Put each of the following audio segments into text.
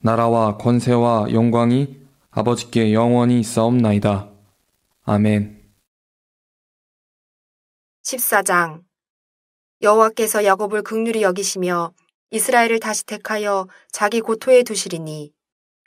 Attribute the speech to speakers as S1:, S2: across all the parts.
S1: 나라와 권세와 영광이 아버지께
S2: 영원히 있사옵나이다. 아멘.
S1: 14장 여호와께서 야곱을 극률이 여기시며 이스라엘을 다시 택하여 자기 고토에 두시리니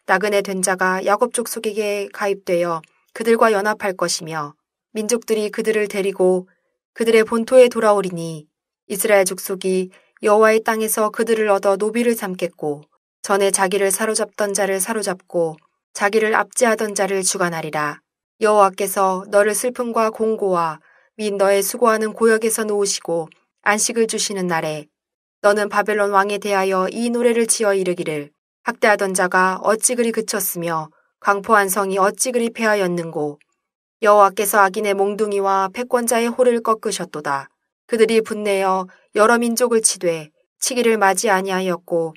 S1: 나그네 된 자가 야곱 족속에게 가입되어 그들과 연합할 것이며 민족들이 그들을 데리고 그들의 본토에 돌아오리니 이스라엘 족속이 여호와의 땅에서 그들을 얻어 노비를 삼겠고 전에 자기를 사로잡던 자를 사로잡고 자기를 압제하던 자를 주관하리라. 여호와께서 너를 슬픔과 공고와 및 너의 수고하는 고역에서 놓으시고 안식을 주시는 날에 너는 바벨론 왕에 대하여 이 노래를 지어 이르기를 학대하던 자가 어찌 그리 그쳤으며 강포한 성이 어찌 그리 패하였는고 여호와께서 악인의 몽둥이와 패권자의 호를 꺾으셨도다. 그들이 분내어 여러 민족을 치되 치기를 맞이 아니하였고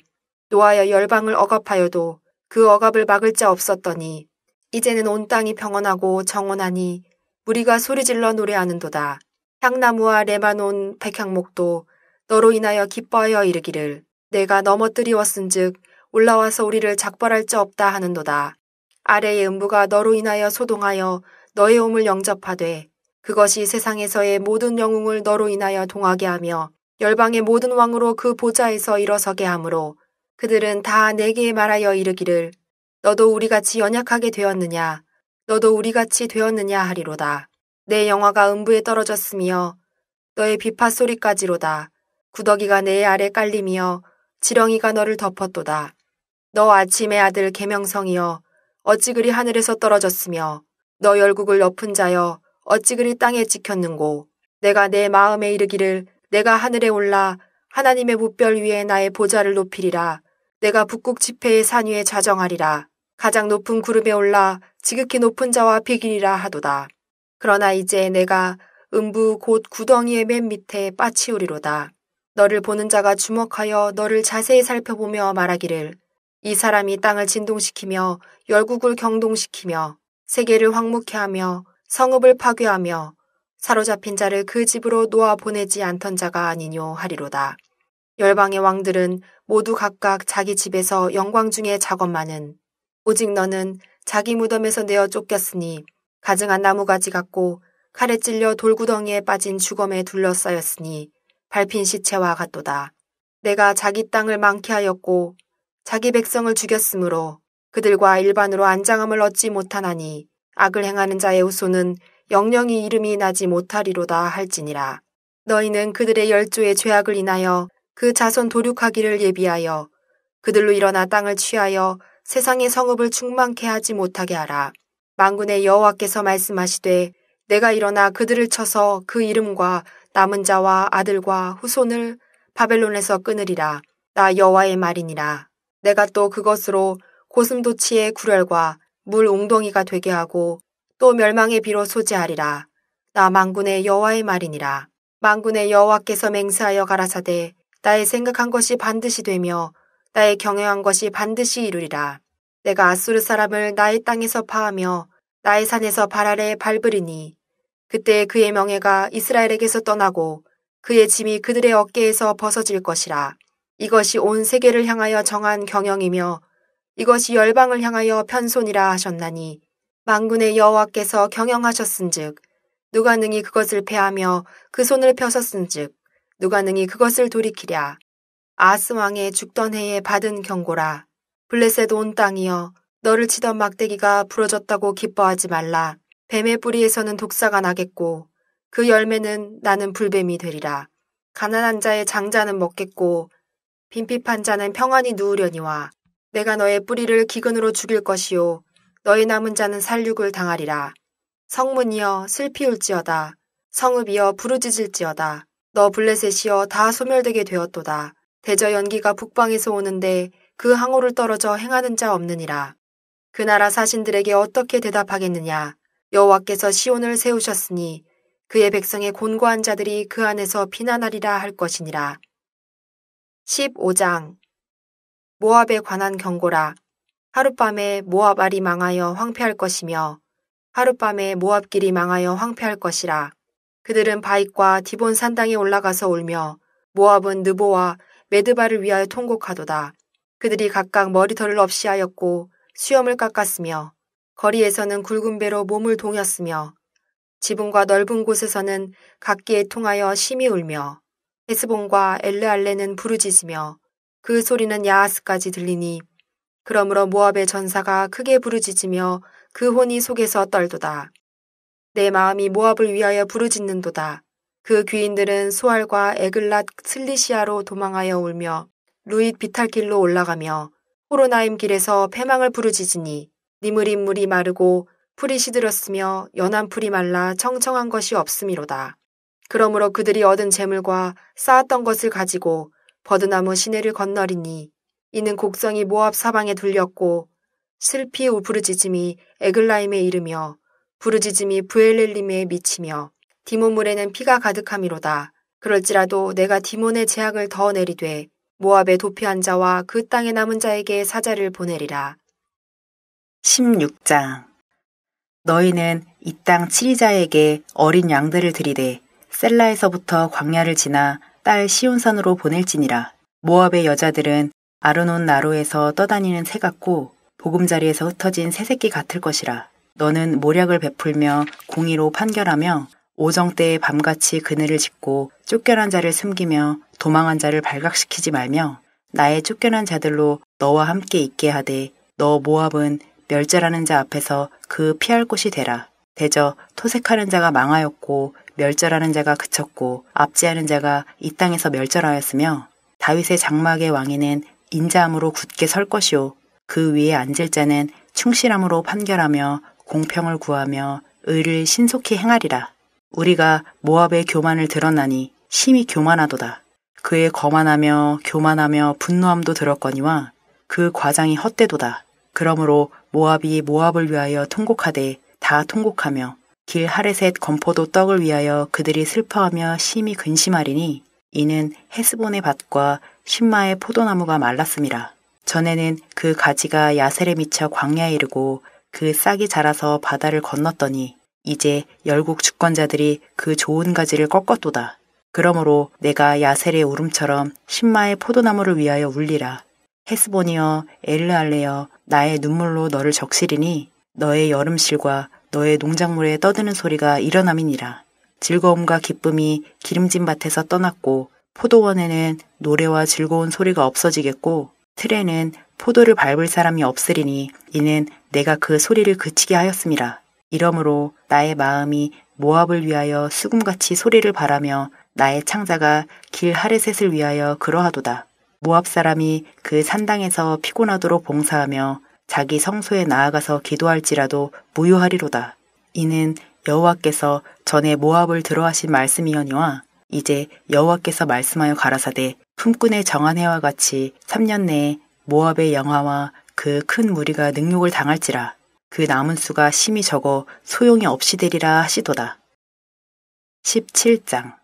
S1: 노하여 열방을 억압하여도 그 억압을 막을 자 없었더니 이제는 온 땅이 평온하고 정온하니 무리가 소리질러 노래하는도다. 향나무와 레마논 백향목도 너로 인하여 기뻐하여 이르기를 내가 넘어뜨리웠은즉 올라와서 우리를 작벌할 자 없다 하는도다. 아래의 음부가 너로 인하여 소동하여 너의 옴을 영접하되 그것이 세상에서의 모든 영웅을 너로 인하여 동하게 하며 열방의 모든 왕으로 그 보좌에서 일어서게 하므로 그들은 다 내게 말하여 이르기를 너도 우리같이 연약하게 되었느냐 너도 우리같이 되었느냐 하리로다. 내 영화가 음부에 떨어졌으며 너의 비파 소리까지로다. 구더기가 내 아래 깔리며 지렁이가 너를 덮었도다. 너 아침의 아들 계명성이여 어찌 그리 하늘에서 떨어졌으며 너 열국을 엎은 자여 어찌 그리 땅에 찍혔는고 내가 내 마음에 이르기를 내가 하늘에 올라 하나님의 무별 위에 나의 보좌를 높이리라 내가 북극 지폐의 산 위에 좌정하리라. 가장 높은 구름에 올라 지극히 높은 자와 비기리라 하도다. 그러나 이제 내가 음부 곧 구덩이의 맨 밑에 빠치우리로다. 너를 보는 자가 주목하여 너를 자세히 살펴보며 말하기를 이 사람이 땅을 진동시키며 열국을 경동시키며 세계를 황묵해 하며 성읍을 파괴하며 사로잡힌 자를 그 집으로 놓아 보내지 않던 자가 아니뇨 하리로다. 열방의 왕들은 모두 각각 자기 집에서 영광 중에 작업만은 오직 너는 자기 무덤에서 내어 쫓겼으니 가증한 나무가지 같고 칼에 찔려 돌구덩이에 빠진 주검에 둘러싸였으니 밟힌 시체와 같도다. 내가 자기 땅을 망게 하였고 자기 백성을 죽였으므로 그들과 일반으로 안장함을 얻지 못하나니 악을 행하는 자의 후손은 영영이 이름이 나지 못하리로다 할지니라. 너희는 그들의 열조의 죄악을 인하여 그 자손 도륙하기를 예비하여 그들로 일어나 땅을 취하여 세상의 성읍을 충만케 하지 못하게 하라. 망군의 여호와께서 말씀하시되 내가 일어나 그들을 쳐서 그 이름과 남은 자와 아들과 후손을 바벨론에서 끊으리라. 나 여호와의 말이니라. 내가 또 그것으로 고슴도치의 구렬과 물 웅덩이가 되게 하고 또 멸망의 비로 소재하리라나 망군의 여호와의 말이니라. 망군의 여호와께서 맹세하여 가라사대 나의 생각한 것이 반드시 되며 나의 경영한 것이 반드시 이루리라. 내가 아수르 사람을 나의 땅에서 파하며 나의 산에서 발 아래 에 발부리니 그때 그의 명예가 이스라엘에게서 떠나고 그의 짐이 그들의 어깨에서 벗어질 것이라. 이것이 온 세계를 향하여 정한 경영이며 이것이 열방을 향하여 편손이라 하셨나니 망군의 여호와께서 경영하셨은즉 누가 능히 그것을 패하며 그 손을 펴섰은즉 누가 능히 그것을 돌이키랴. 아스 왕의 죽던 해에 받은 경고라. 블레셋 온 땅이여 너를 치던 막대기가 부러졌다고 기뻐하지 말라. 뱀의 뿌리에서는 독사가 나겠고 그 열매는 나는 불뱀이 되리라. 가난한 자의 장자는 먹겠고 빈핍한 자는 평안히 누우려니와 내가 너의 뿌리를 기근으로 죽일 것이요 너의 남은 자는 살육을 당하리라. 성문이여 슬피 울지어다. 성읍이여 부르짖을지어다. 너 블레셋이여 다 소멸되게 되었도다. 대저 연기가 북방에서 오는데 그 항호를 떨어져 행하는 자 없느니라. 그 나라 사신들에게 어떻게 대답하겠느냐. 여호와께서 시온을 세우셨으니 그의 백성의 곤고한 자들이 그 안에서 피난하리라 할 것이니라. 15장 모압에 관한 경고라. 하룻밤에 모압알이 망하여 황폐할 것이며 하룻밤에 모압길이 망하여 황폐할 것이라. 그들은 바익과 디본 산당에 올라가서 울며 모압은 느보와 메드바를 위하여 통곡하도다. 그들이 각각 머리털을 없이 하였고 수염을 깎았으며 거리에서는 굵은 배로 몸을 동였으며 지붕과 넓은 곳에서는 각기에 통하여 심히 울며 헤스본과 엘르알레는 부르짖으며 그 소리는 야하스까지 들리니 그러므로 모압의 전사가 크게 부르짖으며 그 혼이 속에서 떨도다. 내 마음이 모압을 위하여 부르짖는도다. 그 귀인들은 소알과 에글랏 슬리시아로 도망하여 울며 루잇 비탈길로 올라가며 호로나임 길에서 패망을 부르짖으니 니므린 물이 마르고 풀이 시들었으며 연한 풀이 말라 청청한 것이 없음이로다. 그러므로 그들이 얻은 재물과 쌓았던 것을 가지고 버드나무 시내를 건너리니 이는 곡성이 모압 사방에 둘렸고 슬피 우부르짖음이 에글라임에 이르며 부르짖음이 부엘렐림에 미치며 디몬물에는 피가 가득함이로다. 그럴지라도 내가 디몬의 제약을더 내리되 모압의 도피한 자와 그 땅에 남은 자에게 사자를 보내리라.
S2: 16장 너희는 이 땅 치리자에게 어린 양들을 들이되 셀라에서부터 광야를 지나 딸 시온산으로 보낼지니라. 모압의 여자들은 아르논 나로에서 떠다니는 새 같고 보금자리에서 흩어진 새 새끼 같을 것이라. 너는 모략을 베풀며 공의로 판결하며 오정 때에 밤같이 그늘을 짓고 쫓겨난 자를 숨기며 도망한 자를 발각시키지 말며 나의 쫓겨난 자들로 너와 함께 있게 하되 너 모압은 멸절하는 자 앞에서 그 피할 곳이 되라. 대저 토색하는 자가 망하였고 멸절하는 자가 그쳤고 압제하는 자가 이 땅에서 멸절하였으며 다윗의 장막의 왕에는 인자함으로 굳게 설 것이요 그 위에 앉을 자는 충실함으로 판결하며 공평을 구하며 의를 신속히 행하리라. 우리가 모압의 교만을 드러나니 심히 교만하도다. 그의 거만하며 교만하며 분노함도 들었거니와 그 과장이 헛되도다. 그러므로 모압이 모압을 위하여 통곡하되 다 통곡하며 길 하레셋 건포도 떡을 위하여 그들이 슬퍼하며 심히 근심하리니 이는 헤스본의 밭과 신마의 포도나무가 말랐음이라. 전에는 그 가지가 야셀에 미쳐 광야에 이르고 그 싹이 자라서 바다를 건넜더니 이제 열국 주권자들이 그 좋은 가지를 꺾었도다. 그러므로 내가 야셀의 울음처럼 신마의 포도나무를 위하여 울리라. 헤스보니어 엘르알레여 나의 눈물로 너를 적시리니 너의 여름실과 너의 농작물에 떠드는 소리가 일어남이니라. 즐거움과 기쁨이 기름진 밭에서 떠났고 포도원에는 노래와 즐거운 소리가 없어지겠고 틀에는 포도를 밟을 사람이 없으리니 이는 내가 그 소리를 그치게 하였습니다. 이러므로 나의 마음이 모압을 위하여 수금같이 소리를 바라며 나의 창자가 길 하레셋을 위하여 그러하도다. 모압 사람이 그 산당에서 피곤하도록 봉사하며 자기 성소에 나아가서 기도할지라도 무효하리로다. 이는 여호와께서 전에 모압을 들어하신 말씀이었니와 이제 여호와께서 말씀하여 가라사대 품꾼의 정한 해와 같이 3년 내에 모압의 영화와 그큰 무리가 능욕을 당할지라 그 남은 수가 심히 적어 소용이 없이 되리라 하시도다. 17장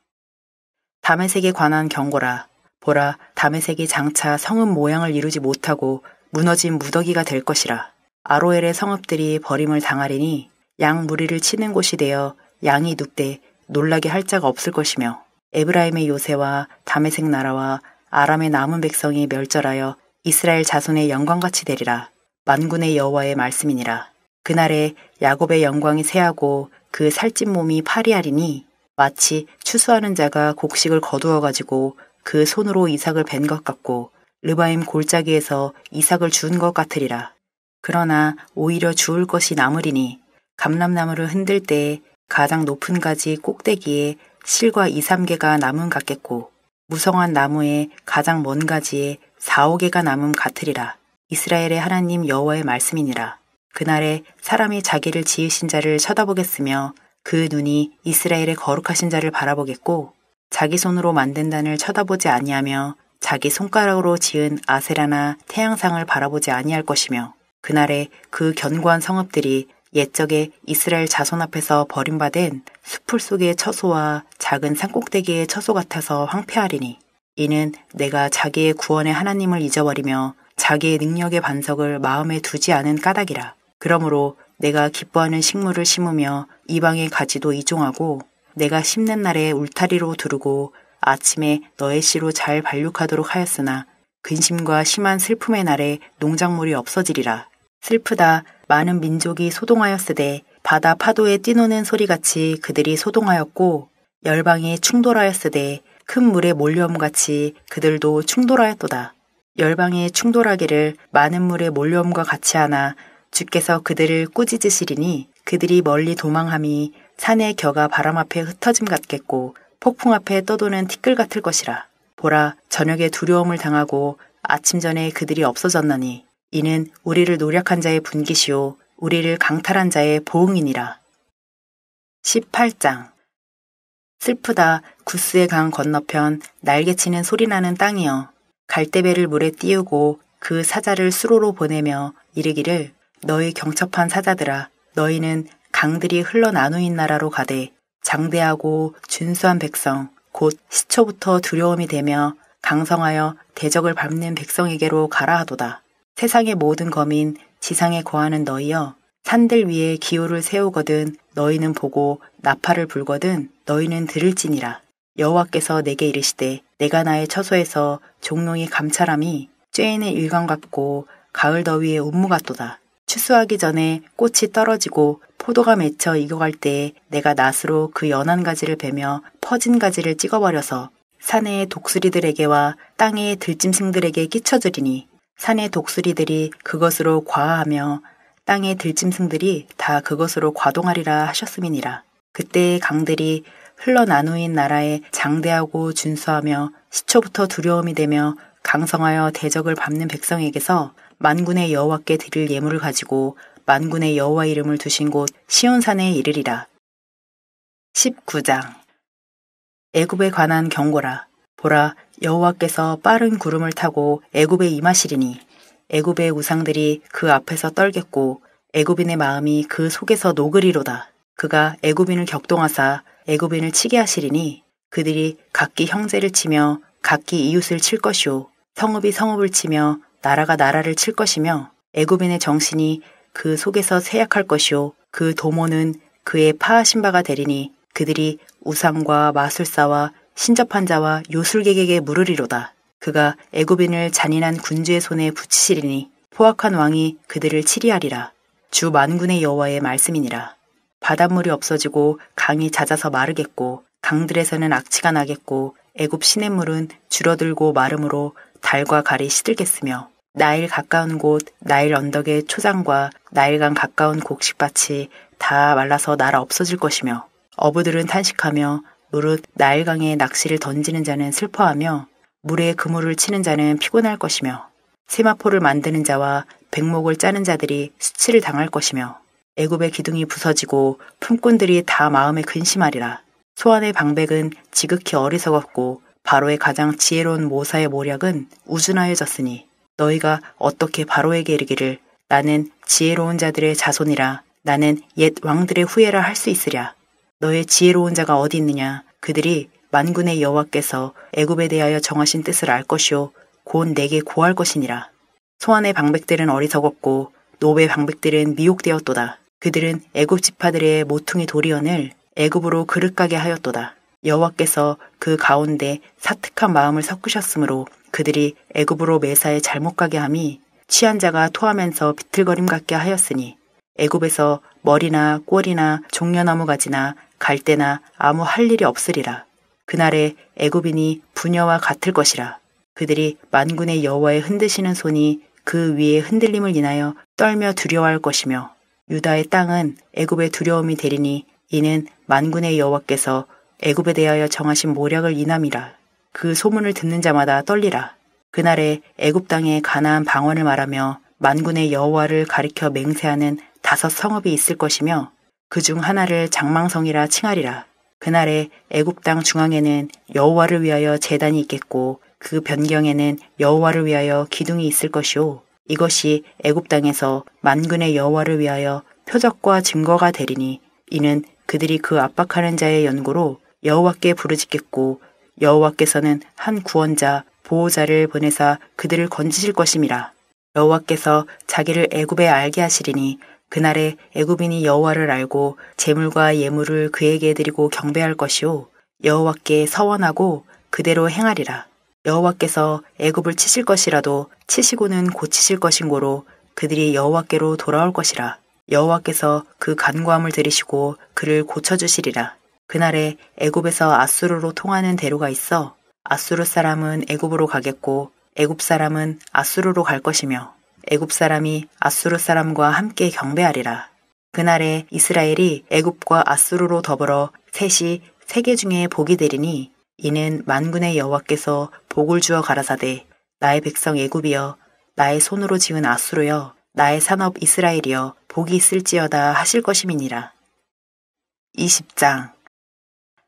S2: 다메색에 관한 경고라 보라 다메색이 장차 성읍 모양을 이루지 못하고 무너진 무더기가 될 것이라 아로엘의 성읍들이 버림을 당하리니 양 무리를 치는 곳이 되어 양이 눕되 놀라게 할 자가 없을 것이며 에브라임의 요새와 다메색 나라와 아람의 남은 백성이 멸절하여 이스라엘 자손의 영광같이 되리라. 만군의 여호와의 말씀이니라. 그날에 야곱의 영광이 새하고 그 살찐 몸이 파리하리니 마치 추수하는 자가 곡식을 거두어 가지고 그 손으로 이삭을 벤것 같고 르바임 골짜기에서 이삭을 주운 것 같으리라. 그러나 오히려 주울 것이 남으리니 감람나무를 흔들 때 가장 높은 가지 꼭대기에 실과 2, 3개가 남은 같겠고 무성한 나무에 가장 먼 가지에 4억개가 남음 같으리라. 이스라엘의 하나님 여호와의 말씀이니라. 그날에 사람이 자기를 지으신 자를 쳐다보겠으며 그 눈이 이스라엘의 거룩하신 자를 바라보겠고 자기 손으로 만든 단을 쳐다보지 아니하며 자기 손가락으로 지은 아세라나 태양상을 바라보지 아니할 것이며 그날에 그 견고한 성읍들이 옛적에 이스라엘 자손 앞에서 버림받은 수풀 속의 처소와 작은 산꼭대기의 처소 같아서 황폐하리니 이는 내가 자기의 구원의 하나님을 잊어버리며 자기의 능력의 반석을 마음에 두지 않은 까닭이라. 그러므로 내가 기뻐하는 식물을 심으며 이방의 가지도 이종하고 내가 심는 날에 울타리로 두르고 아침에 너의 씨로 잘 발육하도록 하였으나 근심과 심한 슬픔의 날에 농작물이 없어지리라. 슬프다 많은 민족이 소동하였으되 바다 파도에 뛰노는 소리같이 그들이 소동하였고 열방이 충돌하였으되 큰 물의 몰려옴같이 그들도 충돌하였도다. 열방이 충돌하기를 많은 물의 몰려옴과 같이 하나 주께서 그들을 꾸짖으시리니 그들이 멀리 도망함이 산의 겨가 바람 앞에 흩어짐 같겠고 폭풍 앞에 떠도는 티끌 같을 것이라. 보라 저녁에 두려움을 당하고 아침 전에 그들이 없어졌나니 이는 우리를 노력한 자의 분기시요 우리를 강탈한 자의 보응이니라. 18장 슬프다 구스의 강 건너편 날개치는 소리나는 땅이여 갈대배를 물에 띄우고 그 사자를 수로로 보내며 이르기를 너희 경첩한 사자들아 너희는 강들이 흘러나누인 나라로 가되 장대하고 준수한 백성 곧 시초부터 두려움이 되며 강성하여 대적을 밟는 백성에게로 가라 하도다. 세상의 모든 거민 지상에 거하는 너희여 산들 위에 기호를 세우거든 너희는 보고 나팔을 불거든 너희는 들을지니라. 여호와께서 내게 이르시되 내가 나의 처소에서 종농이 감찰함이 죄인의 일광 같고 가을 더위의 운무 같도다. 추수하기 전에 꽃이 떨어지고 포도가 맺혀 익어갈 때에 내가 낫으로 그 연한 가지를 베며 퍼진 가지를 찍어버려서 산의 독수리들에게와 땅의 들짐승들에게 끼쳐주리니 산의 독수리들이 그것으로 과하며 하 땅의 들짐승들이 다 그것으로 과동하리라 하셨음이니라. 그때의 강들이 흘러나누인 나라에 장대하고 준수하며 시초부터 두려움이 되며 강성하여 대적을 밟는 백성에게서 만군의 여호와께 드릴 예물을 가지고 만군의 여호와 이름을 두신 곳 시온산에 이르리라. 19장 애굽에 관한 경고라. 보라 여호와께서 빠른 구름을 타고 애굽에 임하시리니 애굽의 우상들이 그 앞에서 떨겠고 애굽인의 마음이 그 속에서 녹으리로다 그가 애굽인을 격동하사 애굽인을 치게 하시리니 그들이 각기 형제를 치며 각기 이웃을 칠 것이요 성읍이 성읍을 치며 나라가 나라를 칠 것이며 애굽인의 정신이 그 속에서 세약할 것이요 그 도모는 그의 파하신 바가 되리니 그들이 우상과 마술사와 신접한 자와 요술객에게 물으리로다. 그가 애굽인을 잔인한 군주의 손에 붙이시리니 포악한 왕이 그들을 치리하리라. 주 만군의 여호와의 말씀이니라. 바닷물이 없어지고 강이 잦아서 마르겠고 강들에서는 악취가 나겠고 애굽 시냇물은 줄어들고 마름으로 달과 갈이 시들겠으며 나일 가까운 곳 나일 언덕의 초장과 나일강 가까운 곡식밭이 다 말라서 날아 없어질 것이며 어부들은 탄식하며 무릇 나일강에 낚시를 던지는 자는 슬퍼하며 물에 그물을 치는 자는 피곤할 것이며 세마포를 만드는 자와 백목을 짜는 자들이 수치를 당할 것이며 애굽의 기둥이 부서지고 품꾼들이 다 마음에 근심하리라. 소환의 방백은 지극히 어리석었고 바로의 가장 지혜로운 모사의 모략은 우준하여졌으니 너희가 어떻게 바로에게 이르기를 나는 지혜로운 자들의 자손이라 나는 옛 왕들의 후예라 할 수 있으랴. 너의 지혜로운 자가 어디 있느냐? 그들이 만군의 여호와께서 애굽에 대하여 정하신 뜻을 알 것이요 곧 내게 고할 것이니라. 소환의 방백들은 어리석었고 노베 방백들은 미혹되었도다. 그들은 애굽 지파들의 모퉁이 도리언을 애굽으로 그릇가게 하였도다. 여호와께서 그 가운데 사특한 마음을 섞으셨으므로 그들이 애굽으로 매사에 잘못 가게 함이 취한 자가 토하면서 비틀거림 같게 하였으니 애굽에서 머리나 꼬리나 종려나무 가지나 갈대나 아무 할 일이 없으리라. 그날에 애굽인이 부녀와 같을 것이라. 그들이 만군의 여호와의 흔드시는 손이 그 위에 흔들림을 인하여 떨며 두려워할 것이며 유다의 땅은 애굽의 두려움이 되리니 이는 만군의 여호와께서 애굽에 대하여 정하신 모략을 인함이라. 그 소문을 듣는 자마다 떨리라. 그날에 애굽 땅에 가나안 방언을 말하며 만군의 여호와를 가리켜 맹세하는 다섯 성읍이 있을 것이며 그 중 하나를 장망성이라 칭하리라. 그날에 애굽 땅 중앙에는 여호와를 위하여 재단이 있겠고 그 변경에는 여호와를 위하여 기둥이 있을 것이요 이것이 애굽 땅에서 만군의 여호와를 위하여 표적과 증거가 되리니 이는 그들이 그 압박하는 자의 연고로 여호와께 부르짖겠고 여호와께서는 한 구원자 보호자를 보내사 그들을 건지실 것임이라 여호와께서 자기를 애굽에 알게 하시리니 그날에 애굽인이 여호와를 알고 재물과 예물을 그에게 드리고 경배할 것이요 여호와께 서원하고 그대로 행하리라 여호와께서 애굽을 치실 것이라도 치시고는 고치실 것인고로 그들이 여호와께로 돌아올 것이라. 여호와께서 그 간구함을 들이시고 그를 고쳐주시리라. 그날에 애굽에서 아수르로 통하는 대로가 있어 아수르 사람은 애굽으로 가겠고 애굽 사람은 아수르로 갈 것이며 애굽 사람이 아수르 사람과 함께 경배하리라. 그날에 이스라엘이 애굽과 아수르로 더불어 셋이 세계 중에 복이 되리니 이는 만군의 여호와께서 복을 주어 가라사대 나의 백성 애굽이여 나의 손으로 지은 아수르여 나의 산업 이스라엘이여 복이 있을지어다 하실 것임이니라. 20장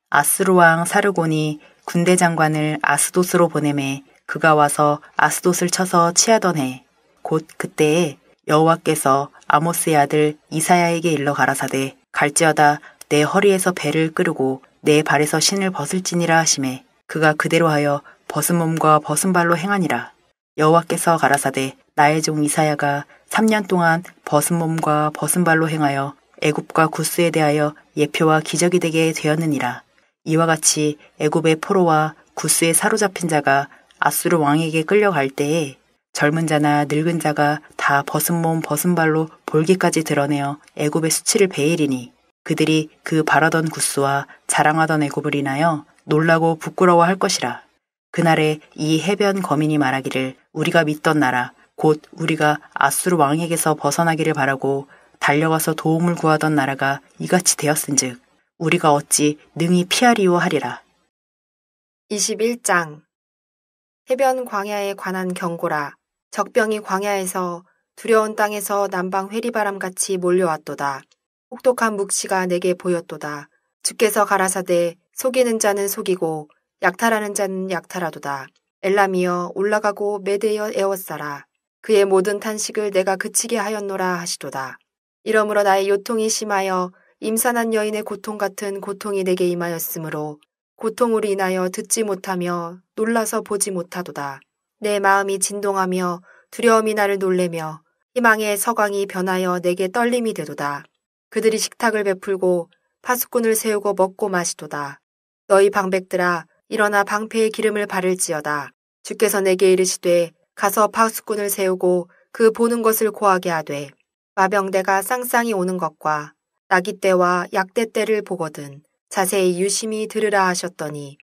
S2: 아수루왕 사르곤이 군대 장관을 아스도스로 보내매 그가 와서 아스돗을 쳐서 치하던 해 곧 그때에 여호와께서 아모스의 아들 이사야에게 일러 가라사대 갈지어다 내 허리에서 배를 끌고 내 발에서 신을 벗을지니라 하심에 그가 그대로 하여 벗은 몸과 벗은 발로 행하니라. 여호와께서 가라사대 나의 종 이사야가 3년 동안 벗은 몸과 벗은 발로 행하여 애굽과 구스에 대하여 예표와 기적이 되게 되었느니라. 이와 같이 애굽의 포로와 구스에 사로잡힌 자가 아수르 왕에게 끌려갈 때에 젊은 자나 늙은 자가 다 벗은 몸 벗은 발로 볼기까지 드러내어 애굽의 수치를 베이리니 그들이 그 바라던 구스와 자랑하던 애굽을 인하여 놀라고 부끄러워할 것이라. 그날에 이 해변 거민이 말하기를 우리가 믿던 나라 곧 우리가 아수르 왕에게서 벗어나기를 바라고 달려가서 도움을 구하던 나라가 이같이 되었은즉 우리가 어찌 능히 피하리오 하리라.
S1: 21장 해변 광야에 관한 경고라 적병이 광야에서 두려운 땅에서 남방 회리바람같이 몰려왔도다. 혹독한 묵시가 내게 보였도다. 주께서 가라사대 속이는 자는 속이고 약탈하는 자는 약탈하도다. 엘람이여 올라가고 메대여 에워싸라. 그의 모든 탄식을 내가 그치게 하였노라 하시도다. 이러므로 나의 요통이 심하여 임산한 여인의 고통 같은 고통이 내게 임하였으므로 고통으로 인하여 듣지 못하며 놀라서 보지 못하도다. 내 마음이 진동하며 두려움이 나를 놀래며 희망의 서광이 변하여 내게 떨림이 되도다. 그들이 식탁을 베풀고 파수꾼을 세우고 먹고 마시도다. 너희 방백들아 일어나 방패에 기름을 바를지어다. 주께서 내게 이르시되 가서 파수꾼을 세우고 그 보는 것을 고하게 하되 마병대가 쌍쌍이 오는 것과 나기 때와 약대 때를 보거든 자세히 유심히 들으라 하셨더니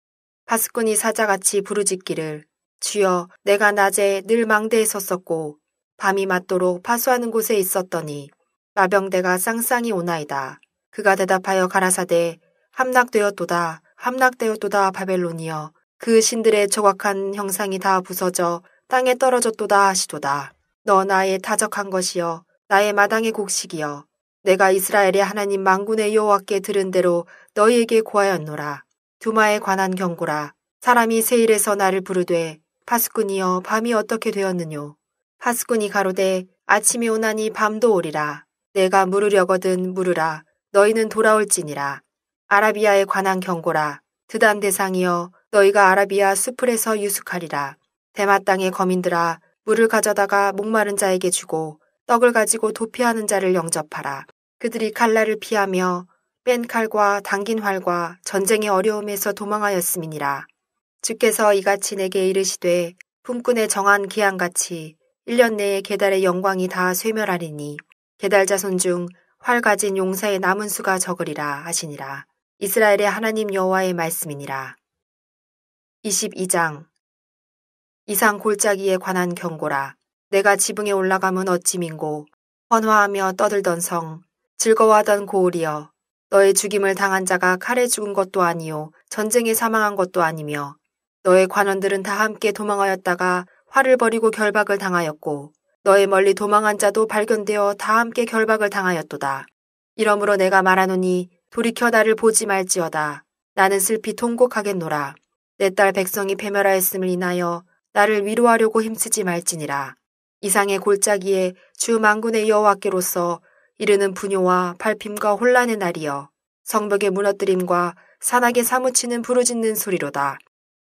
S1: 파수꾼이 사자같이 부르짖기를 주여 내가 낮에 늘 망대에 섰었고 밤이 맞도록 파수하는 곳에 있었더니 나병대가 쌍쌍이 오나이다. 그가 대답하여 가라사대 함락되었도다 함락되었도다 바벨론이여 그 신들의 조각한 형상이 다 부서져 땅에 떨어졌도다 하시도다. 너 나의 타적한 것이여 나의 마당의 곡식이여 내가 이스라엘의 하나님 망군의 여호와께 들은 대로 너희에게 고하였노라. 두마에 관한 경고라. 사람이 세일에서 나를 부르되 파스꾼이여 밤이 어떻게 되었느뇨. 파스꾼이 가로되 아침이 오나니 밤도 오리라. 내가 물으려거든 물으라. 너희는 돌아올지니라. 아라비아에 관한 경고라. 드단 대상이여 너희가 아라비아 수풀에서 유숙하리라. 대마 땅의 거민들아 물을 가져다가 목마른 자에게 주고 떡을 가지고 도피하는 자를 영접하라. 그들이 칼날을 피하며 뺀 칼과 당긴 활과 전쟁의 어려움에서 도망하였음이니라. 주께서 이같이 내게 이르시되 품꾼의 정한 기한같이 1년 내에 계달의 영광이 다 쇠멸하리니 게달 자손 중 활 가진 용사의 남은 수가 적으리라 하시니라. 이스라엘의 하나님 여호와의 말씀이니라. 22장 이상 골짜기에 관한 경고라. 내가 지붕에 올라가면 어찌 민고 헌화하며 떠들던 성 즐거워하던 고을이여 너의 죽임을 당한 자가 칼에 죽은 것도 아니요 전쟁에 사망한 것도 아니며 너의 관원들은 다 함께 도망하였다가 화를 버리고 결박을 당하였고 너의 멀리 도망한 자도 발견되어 다 함께 결박을 당하였도다. 이러므로 내가 말하노니 돌이켜 나를 보지 말지어다. 나는 슬피 통곡하겠노라. 내 딸 백성이 패멸하였음을 인하여 나를 위로하려고 힘쓰지 말지니라. 이상의 골짜기에 주 망군의 여호와께로서 이르는 분요와 발핌과 혼란의 날이여 성벽의 무너뜨림과 산악에 사무치는 부르짖는 소리로다.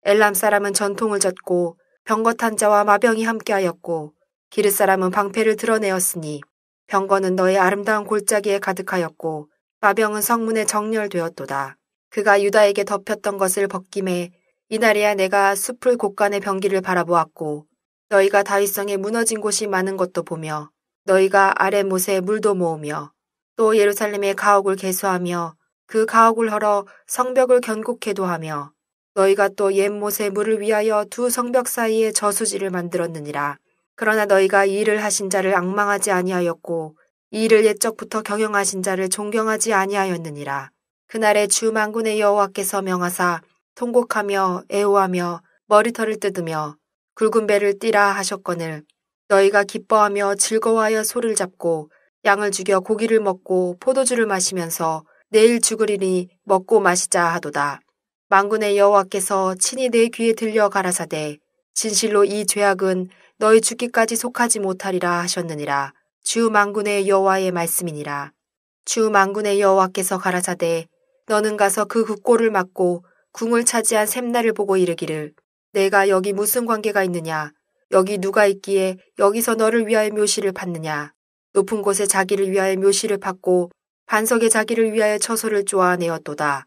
S1: 엘람 사람은 전통을 졌고 병거탄 자와 마병이 함께하였고 기르 사람은 방패를 드러내었으니 병거는 너의 아름다운 골짜기에 가득하였고 마병은 성문에 정렬되었도다. 그가 유다에게 덮였던 것을 벗김에 이날이야 내가 숲을 곳간의 병기를 바라보았고 너희가 다윗성에 무너진 곳이 많은 것도 보며 너희가 아랫못에 물도 모으며 또 예루살렘의 가옥을 개수하며 그 가옥을 헐어 성벽을 견곡해도 하며 너희가 또 옛못의 물을 위하여 두 성벽 사이에 저수지를 만들었느니라. 그러나 너희가 이 일을 하신 자를 악망하지 아니하였고 이 일을 옛적부터 경영하신 자를 존경하지 아니하였느니라. 그날에 주 만군의 여호와께서 명하사 통곡하며 애호하며 머리털을 뜯으며 굵은 배를 띠라 하셨거늘 너희가 기뻐하며 즐거워하여 소를 잡고 양을 죽여 고기를 먹고 포도주를 마시면서 내일 죽으리니 먹고 마시자 하도다. 만군의 여호와께서 친히 내 귀에 들려 가라사대 진실로 이 죄악은 너희 죽기까지 속하지 못하리라 하셨느니라. 주망군의 여호와의 말씀이니라. 주망군의 여호와께서 가라사대 너는 가서 그 국고를 막고 궁을 차지한 샘나를 보고 이르기를 내가 여기 무슨 관계가 있느냐 여기 누가 있기에 여기서 너를 위하여 묘시를 받느냐 높은 곳에 자기를 위하여 묘시를 받고 반석에 자기를 위하여 처소를 쪼아내었도다.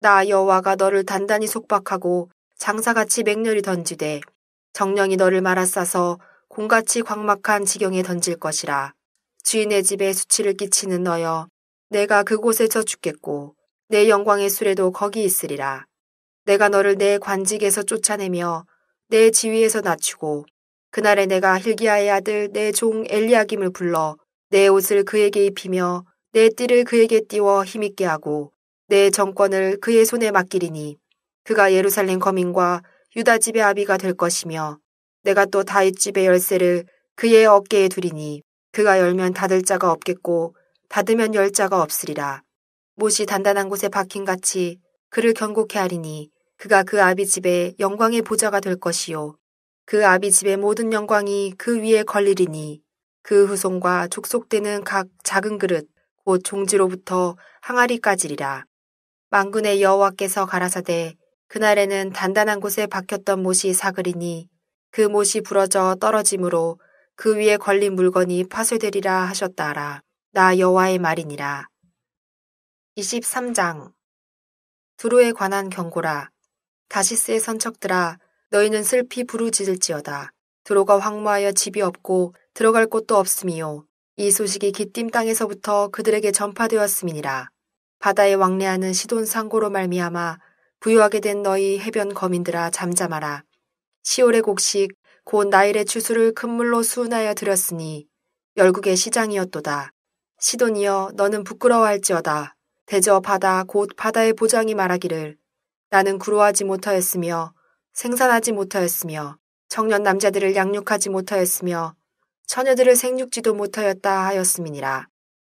S1: 나 여호와가 너를 단단히 속박하고 장사같이 맹렬히 던지되 정령이 너를 말아싸서 공같이 광막한 지경에 던질 것이라. 주인의 집에 수치를 끼치는 너여 내가 그곳에 저 죽겠고 내 영광의 술에도 거기 있으리라. 내가 너를 내 관직에서 쫓아내며 내 지위에서 낮추고 그날에 내가 힐기야의 아들 내 종 엘리야김을 불러 내 옷을 그에게 입히며 내 띠를 그에게 띄워 힘있게 하고 내 정권을 그의 손에 맡기리니 그가 예루살렘 거민과 유다 집의 아비가 될 것이며 내가 또 다윗 집의 열쇠를 그의 어깨에 두리니 그가 열면 닫을 자가 없겠고 닫으면 열 자가 없으리라. 못이 단단한 곳에 박힌 같이 그를 견고케 하리니 그가 그 아비 집의 영광의 보좌가 될 것이요 그 아비 집의 모든 영광이 그 위에 걸리리니 그 후손과 족속되는 각 작은 그릇 곧 종지로부터 항아리까지리라. 만군의 여호와께서 가라사대 그날에는 단단한 곳에 박혔던 못이 사그리니 그 못이 부러져 떨어지므로그 위에 걸린 물건이 파쇄되리라 하셨다라. 나 여호와의 말이니라. 23장 두루에 관한 경고라. 다시스의 선척들아 너희는 슬피 부르짖을지어다. 두로가 황무하여 집이 없고 들어갈 곳도 없음이요. 이 소식이 기띔 땅에서부터 그들에게 전파되었음이니라. 바다에 왕래하는 시돈 상고로 말미암아 부유하게 된 너희 해변 거민들아 잠잠하라. 시올의 곡식 곧 나일의 추수를 큰물로 수운하여 드렸으니 열국의 시장이었도다. 시돈이여 너는 부끄러워할지어다. 대저 바다 곧 바다의 보장이 말하기를 나는 구로하지 못하였으며 생산하지 못하였으며 청년 남자들을 양육하지 못하였으며 처녀들을 생육지도 못하였다 하였음이니라.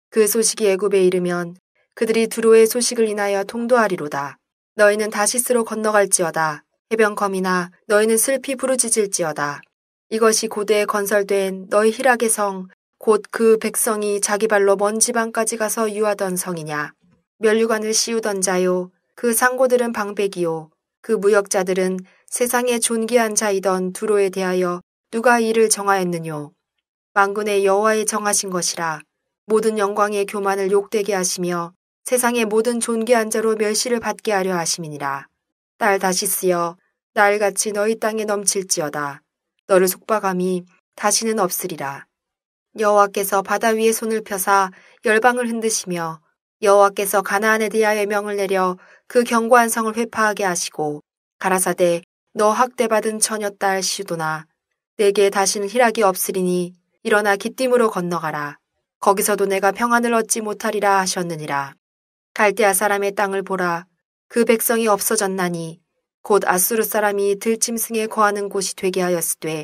S1: 그 소식이 애굽에 이르면 그들이 두로의 소식을 인하여 통도하리로다. 너희는 다시스로 건너갈지어다. 해변검이나 너희는 슬피 부르짖을지어다. 이것이 고대에 건설된 너희 희락의 성, 곧 그 백성이 자기 발로 먼 지방까지 가서 유하던 성이냐. 면류관을 씌우던 자요, 그 상고들은 방백이요, 그 무역자들은 세상에 존귀한 자이던 두로에 대하여 누가 이를 정하였느뇨. 망군의 여호와의 정하신 것이라 모든 영광의 교만을 욕되게 하시며 세상의 모든 존귀한 자로 멸시를 받게 하려 하심이니라. 딸다시쓰여 날같이 너희 땅에 넘칠지어다. 너를 속박함이 다시는 없으리라. 여호와께서 바다 위에 손을 펴사 열방을 흔드시며 여호와께서 가나안에 대하여 명을 내려 그 견고한 성을 회파하게 하시고 가라사대 너 학대받은 처녀 딸 시도나 내게 다시는 희락이 없으리니 일어나 기띔으로 건너가라. 거기서도 내가 평안을 얻지 못하리라 하셨느니라. 갈대아 사람의 땅을 보라. 그 백성이 없어졌나니 곧 아수르 사람이 들짐승에 거하는 곳이 되게 하였으되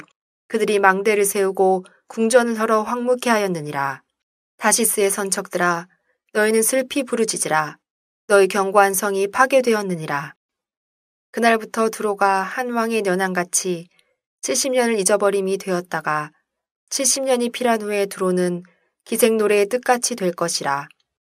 S1: 그들이 망대를 세우고 궁전을 헐어 황무케 하였느니라. 다시스의 선척들아 너희는 슬피 부르짖으라. 너희 경고한 성이 파괴되었느니라. 그날부터 두로가 한 왕의 년한같이 70년을 잊어버림이 되었다가 70년이 피란 후에 두로는 기생노래의 뜻같이 될 것이라.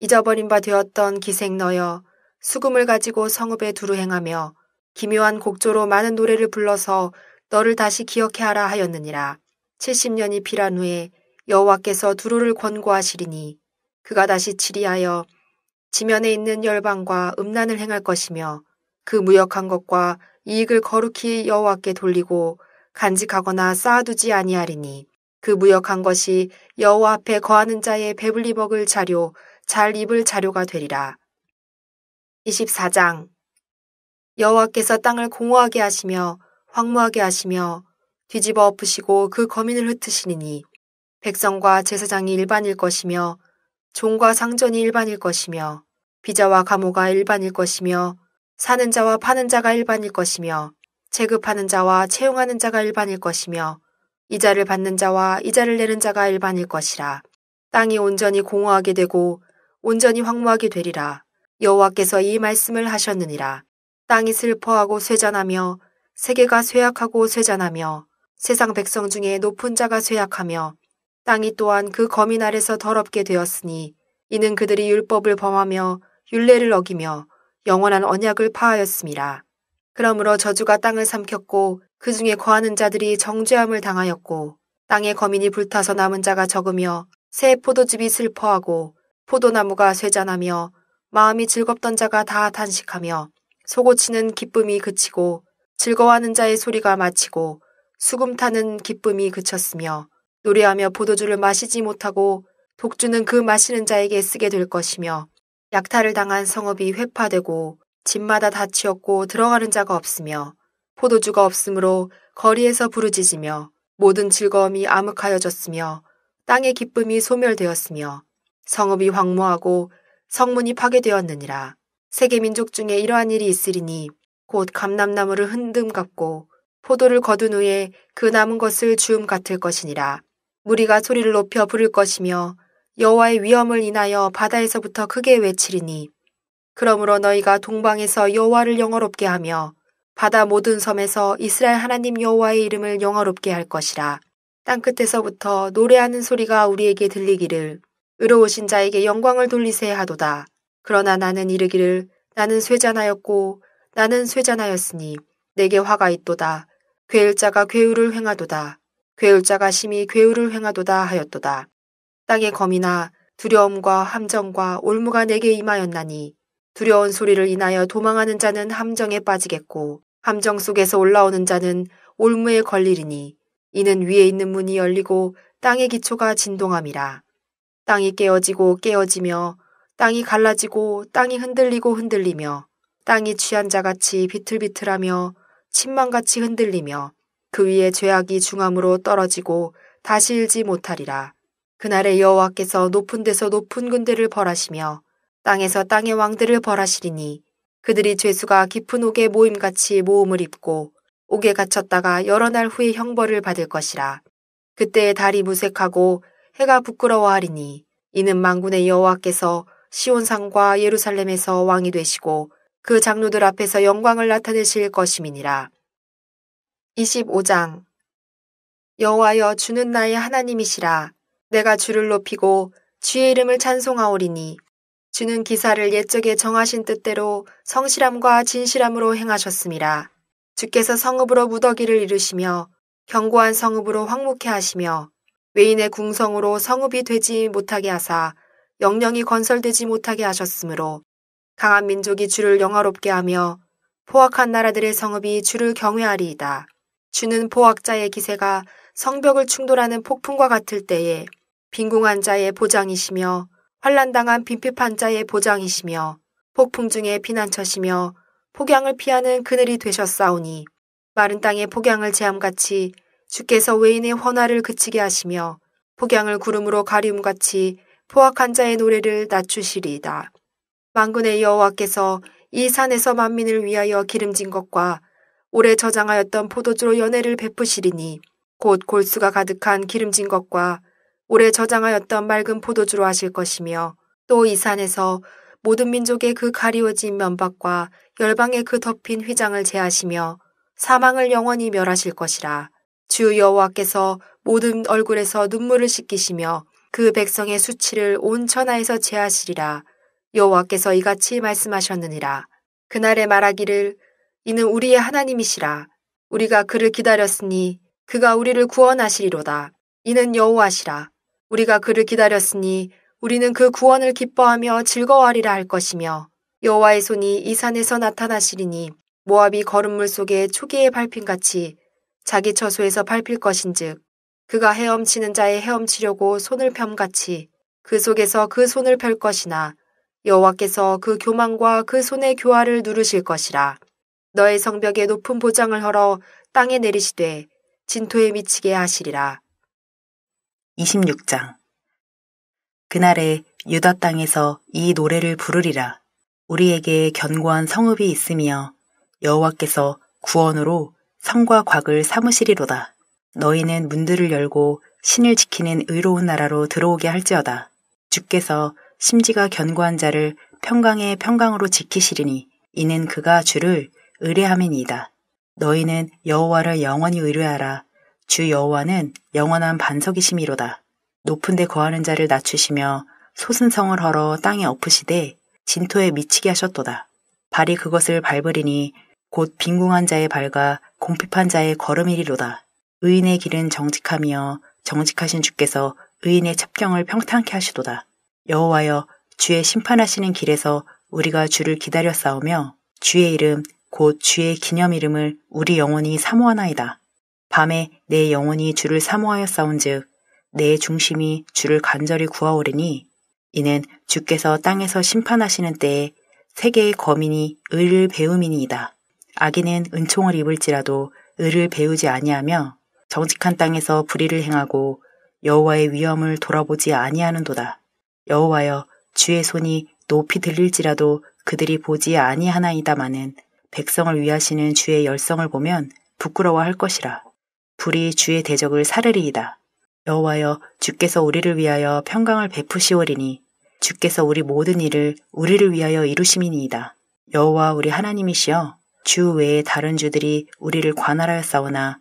S1: 잊어버린 바 되었던 기생 너여 수금을 가지고 성읍에 두루 행하며 기묘한 곡조로 많은 노래를 불러서 너를 다시 기억해 하라 하였느니라. 70년이 피란 후에 여호와께서 두루를 권고하시리니 그가 다시 치리하여 지면에 있는 열방과 음란을 행할 것이며 그 무역한 것과 이익을 거룩히 여호와께 돌리고 간직하거나 쌓아두지 아니하리니 그 무역한 것이 여호와 앞에 거하는 자의 배불리 먹을 자료 잘 입을 자료가 되리라. 24장 여호와께서 땅을 공허하게 하시며 황무하게 하시며 뒤집어 엎으시고 그 거민을 흩으시니니 백성과 제사장이 일반일 것이며 종과 상전이 일반일 것이며 비자와 가모가 일반일 것이며 사는 자와 파는 자가 일반일 것이며 체급하는 자와 채용하는 자가 일반일 것이며 이자를 받는 자와 이자를 내는 자가 일반일 것이라 땅이 온전히 공허하게 되고 온전히 황무하게 되리라. 여호와께서 이 말씀을 하셨느니라. 땅이 슬퍼하고 쇠잔하며 세계가 쇠약하고 쇠잔하며 세상 백성 중에 높은 자가 쇠약하며 땅이 또한 그 거민 아래서 더럽게 되었으니 이는 그들이 율법을 범하며 율례를 어기며 영원한 언약을 파하였습니다. 그러므로 저주가 땅을 삼켰고 그 중에 거하는 자들이 정죄함을 당하였고 땅의 거민이 불타서 남은 자가 적으며 새 포도즙이 슬퍼하고 포도나무가 쇠잔하며 마음이 즐겁던 자가 다 탄식하며 소고치는 기쁨이 그치고 즐거워하는 자의 소리가 마치고 수금 타는 기쁨이 그쳤으며 노래하며 포도주를 마시지 못하고 독주는 그 마시는 자에게 쓰게 될 것이며 약탈을 당한 성읍이 회파되고 집마다 다치었고 들어가는 자가 없으며 포도주가 없으므로 거리에서 부르짖으며 모든 즐거움이 암흑하여졌으며 땅의 기쁨이 소멸되었으며 성읍이 황무하고 성문이 파괴되었느니라. 세계 민족 중에 이러한 일이 있으리니 곧 감람나무를 흔듦 같고 포도를 거둔 후에 그 남은 것을 주음 같을 것이니라. 무리가 소리를 높여 부를 것이며 여호와의 위엄을 인하여 바다에서부터 크게 외치리니 그러므로 너희가 동방에서 여호와를 영어롭게 하며 바다 모든 섬에서 이스라엘 하나님 여호와의 이름을 영어롭게 할 것이라. 땅 끝에서부터 노래하는 소리가 우리에게 들리기를 의로우신 자에게 영광을 돌리세 하도다. 그러나 나는 이르기를 나는 쇠잔하였고 나는 쇠잔하였으니 내게 화가 있도다. 괴울자가 괴울을 행하도다. 괴울자가 심히 괴울을 행하도다 하였도다. 땅의 검이나 두려움과 함정과 올무가 내게 임하였나니 두려운 소리를 인하여 도망하는 자는 함정에 빠지겠고 함정 속에서 올라오는 자는 올무에 걸리리니 이는 위에 있는 문이 열리고 땅의 기초가 진동함이라. 땅이 깨어지고 깨어지며 땅이 갈라지고 땅이 흔들리고 흔들리며 땅이 취한 자같이 비틀비틀하며 침망같이 흔들리며 그 위에 죄악이 중함으로 떨어지고 다시 일지 못하리라. 그날에 여호와께서 높은 데서 높은 군대를 벌하시며 땅에서 땅의 왕들을 벌하시리니 그들이 죄수가 깊은 옥에 모임같이 모음을 입고 옥에 갇혔다가 여러 날 후에 형벌을 받을 것이라. 그때의 달이 무색하고 해가 부끄러워하리니 이는 망군의 여호와께서 시온상과 예루살렘에서 왕이 되시고 그 장로들 앞에서 영광을 나타내실 것임이니라. 25장 여호와여 주는 나의 하나님이시라 내가 주를 높이고 주의 이름을 찬송하오리니 주는 기사를 옛적에 정하신 뜻대로 성실함과 진실함으로 행하셨습니다. 주께서 성읍으로 무더기를 이루시며 견고한 성읍으로 황목해 하시며 외인의 궁성으로 성읍이 되지 못하게 하사 영령이 건설되지 못하게 하셨으므로 강한 민족이 주를 영화롭게 하며 포악한 나라들의 성읍이 주를 경외하리이다. 주는 포악자의 기세가 성벽을 충돌하는 폭풍과 같을 때에 빈궁한 자의 보장이시며 환란당한 빈핍한 자의 보장이시며 폭풍 중에 피난처시며 폭양을 피하는 그늘이 되셨사오니 마른 땅의 폭양을 제함같이 주께서 외인의 헌화를 그치게 하시며 폭양을 구름으로 가림같이 포악한 자의 노래를 낮추시리이다. 만군의 여호와께서 이 산에서 만민을 위하여 기름진 것과 오래 저장하였던 포도주로 연애를 베푸시리니 곧 골수가 가득한 기름진 것과 오래 저장하였던 맑은 포도주로 하실 것이며 또 이 산에서 모든 민족의 그 가리워진 면박과 열방의 그 덮인 휘장을 제하시며 사망을 영원히 멸하실 것이라. 주 여호와께서 모든 얼굴에서 눈물을 씻기시며 그 백성의 수치를 온 천하에서 제하시리라. 여호와께서 이같이 말씀하셨느니라. 그날에 말하기를 이는 우리의 하나님이시라. 우리가 그를 기다렸으니 그가 우리를 구원하시리로다. 이는 여호와시라. 우리가 그를 기다렸으니 우리는 그 구원을 기뻐하며 즐거워하리라 할 것이며 여호와의 손이 이 산에서 나타나시리니 모압이 거름물 속에 초기의 발핀같이 자기 처소에서 밟힐 것인즉 그가 헤엄치는 자에 헤엄치려고 손을 펴같이 그 속에서 그 손을 펼 것이나 여호와께서 그 교만과 그 손의 교화를 누르실 것이라 너의 성벽에 높은 보장을 헐어 땅에 내리시되 진토에 미치게 하시리라.
S2: 26장 그날에 유다 땅에서 이 노래를 부르리라. 우리에게 견고한 성읍이 있으며 여호와께서 구원으로 성과 곽을 사무시리로다. 너희는 문들을 열고 신을 지키는 의로운 나라로 들어오게 할지어다. 주께서 심지가 견고한 자를 평강의 평강으로 지키시리니 이는 그가 주를 의뢰함이니이다. 너희는 여호와를 영원히 의뢰하라. 주 여호와는 영원한 반석이심이로다. 높은 데 거하는 자를 낮추시며 소순성을 헐어 땅에 엎으시되 진토에 미치게 하셨도다. 발이 그것을 밟으리니 곧 빈궁한 자의 발과 공핍한 자의 걸음이리로다. 의인의 길은 정직함이여 정직하신 주께서 의인의 첩경을 평탄케 하시도다. 여호와여 주의 심판하시는 길에서 우리가 주를 기다려 싸우며 주의 이름 곧 주의 기념 이름을 우리 영혼이 사모하나이다. 밤에 내 영혼이 주를 사모하여 싸운즉 내 중심이 주를 간절히 구하오리니 이는 주께서 땅에서 심판하시는 때에 세계의 거민이 의를 배움이니이다. 악인은 은총을 입을지라도 의를 배우지 아니하며 정직한 땅에서 불의를 행하고 여호와의 위엄을 돌아보지 아니하는도다. 여호와여 주의 손이 높이 들릴지라도 그들이 보지 아니하나이다마는 백성을 위하시는 주의 열성을 보면 부끄러워할 것이라. 불이 주의 대적을 사르리이다. 여호와여 주께서 우리를 위하여 평강을 베푸시오리니 주께서 우리 모든 일을 우리를 위하여 이루심이니이다. 여호와 우리 하나님이시여 주 외에 다른 주들이 우리를 관할하여 싸우나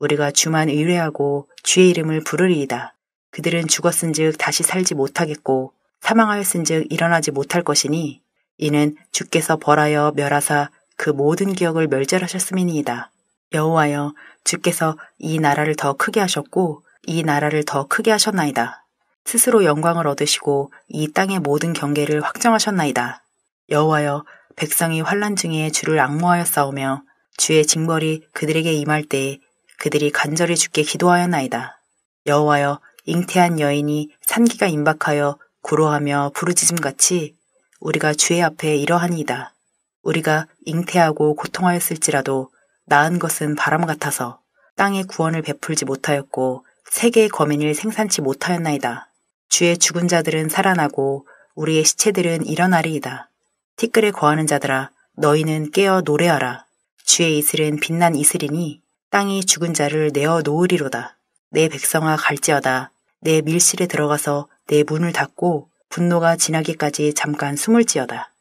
S2: 우리가 주만 의뢰하고 주의 이름을 부르리이다. 그들은 죽었은즉 다시 살지 못하겠고 사망하였은즉 일어나지 못할 것이니 이는 주께서 벌하여 멸하사 그 모든 기억을 멸절하셨음이니이다. 여호와여 주께서 이 나라를 더 크게 하셨고 이 나라를 더 크게 하셨나이다. 스스로 영광을 얻으시고 이 땅의 모든 경계를 확정하셨나이다. 여호와여 백성이 환란 중에 주를 악모하여 싸우며 주의 징벌이 그들에게 임할 때에 그들이 간절히 죽게 기도하였나이다. 여호와여 잉태한 여인이 산기가 임박하여 구로하며 부르짖음같이 우리가 주의 앞에 이러하니이다. 우리가 잉태하고 고통하였을지라도 낳은 것은 바람 같아서 땅의 구원을 베풀지 못하였고 세계의 거민을 생산치 못하였나이다. 주의 죽은 자들은 살아나고 우리의 시체들은 일어나리이다. 티끌에 거하는 자들아 너희는 깨어 노래하라. 주의 이슬은 빛난 이슬이니 땅이 죽은 자를 내어 놓으리로다. 내 백성아 갈지어다. 내 밀실에 들어가서 내 문을 닫고 분노가 지나기까지 잠깐 숨을지어다.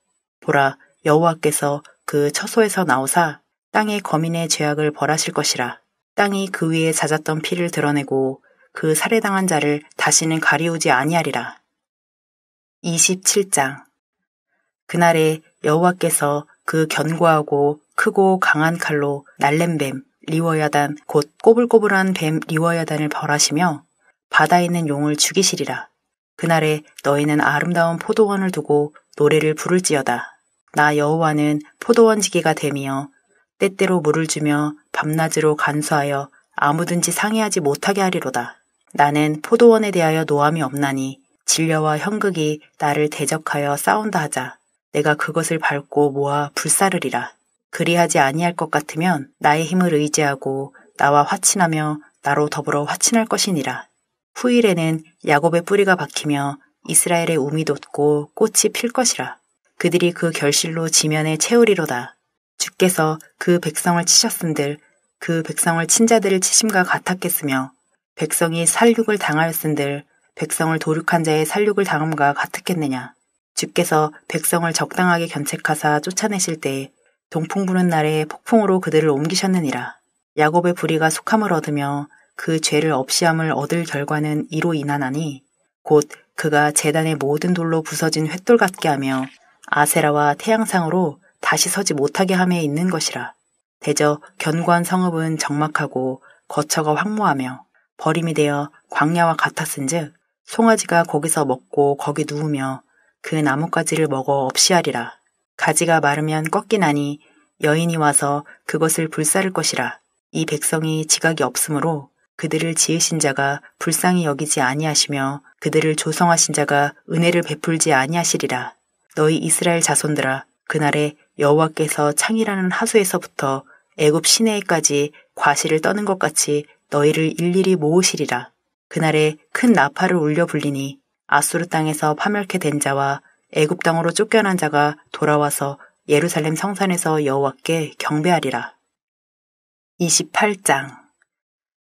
S2: 보라 여호와께서 그 처소에서 나오사 땅의 거민의 죄악을 벌하실 것이라. 땅이 그 위에 잦았던 피를 드러내고 그 살해당한 자를 다시는 가리우지 아니하리라. 27장 그날에 여호와께서 그 견고하고 크고 강한 칼로 날렘뱀 리워야단 곧 꼬불꼬불한 뱀 리워야단을 벌하시며 바다에 있는 용을 죽이시리라. 그날에 너희는 아름다운 포도원을 두고 노래를 부를지어다. 나 여호와는 포도원 지기가 됨이여 때때로 물을 주며 밤낮으로 간수하여 아무든지 상해하지 못하게 하리로다. 나는 포도원에 대하여 노함이 없나니 진려와 형극이 나를 대적하여 싸운다 하자. 내가 그것을 밟고 모아 불사르리라. 그리하지 아니할 것 같으면 나의 힘을 의지하고 나와 화친하며 나로 더불어 화친할 것이니라. 후일에는 야곱의 뿌리가 박히며 이스라엘의 우미 돋고 꽃이 필 것이라. 그들이 그 결실로 지면에 채우리로다. 주께서 그 백성을 치셨은들그 백성을 친 자들을 치심과 같았겠으며 백성이 살육을 당하였은들 백성을 도륙한 자의 살육을 당함과 같았겠느냐. 주께서 백성을 적당하게 견책하사 쫓아내실 때에 동풍 부는 날에 폭풍으로 그들을 옮기셨느니라. 야곱의 부리가 속함을 얻으며 그 죄를 없이함을 얻을 결과는 이로 인하나니 곧 그가 재단의 모든 돌로 부서진 횃돌 같게 하며 아세라와 태양상으로 다시 서지 못하게 함에 있는 것이라. 대저 견고한 성읍은 적막하고 거처가 황무하며 버림이 되어 광야와 같았은즉 송아지가 거기서 먹고 거기 누우며 그 나뭇가지를 먹어 없이하리라. 가지가 마르면 꺾이나니 여인이 와서 그것을 불사를 것이라. 이 백성이 지각이 없으므로 그들을 지으신 자가 불쌍히 여기지 아니하시며 그들을 조성하신 자가 은혜를 베풀지 아니하시리라. 너희 이스라엘 자손들아 그날에 여호와께서 창이라는 하수에서부터 애굽 시내에까지 과실을 떠는 것 같이 너희를 일일이 모으시리라. 그날에 큰 나팔을 울려 불리니 아수르 땅에서 파멸케 된 자와 애굽 땅으로 쫓겨난 자가 돌아와서 예루살렘 성산에서 여호와께 경배하리라. 28장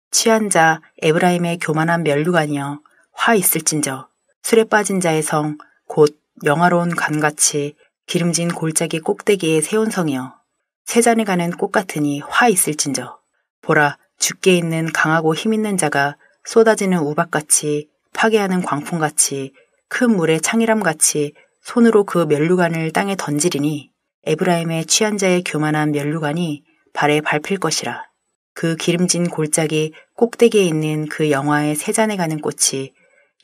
S2: 취한 자 에브라임의 교만한 멸류관이여 화 있을진저 술에 빠진 자의 성 곧 영화로운 간같이 기름진 골짜기 꼭대기에 세운 성이여 세잔에 가는 꽃 같으니 화 있을진저 보라 죽게 있는 강하고 힘 있는 자가 쏟아지는 우박같이 파괴하는 광풍같이 큰 물의 창이람같이 손으로 그 멸류관을 땅에 던지리니 에브라임의 취한 자의 교만한 멸류관이 발에 밟힐 것이라. 그 기름진 골짜기 꼭대기에 있는 그 영화의 세잔에 가는 꽃이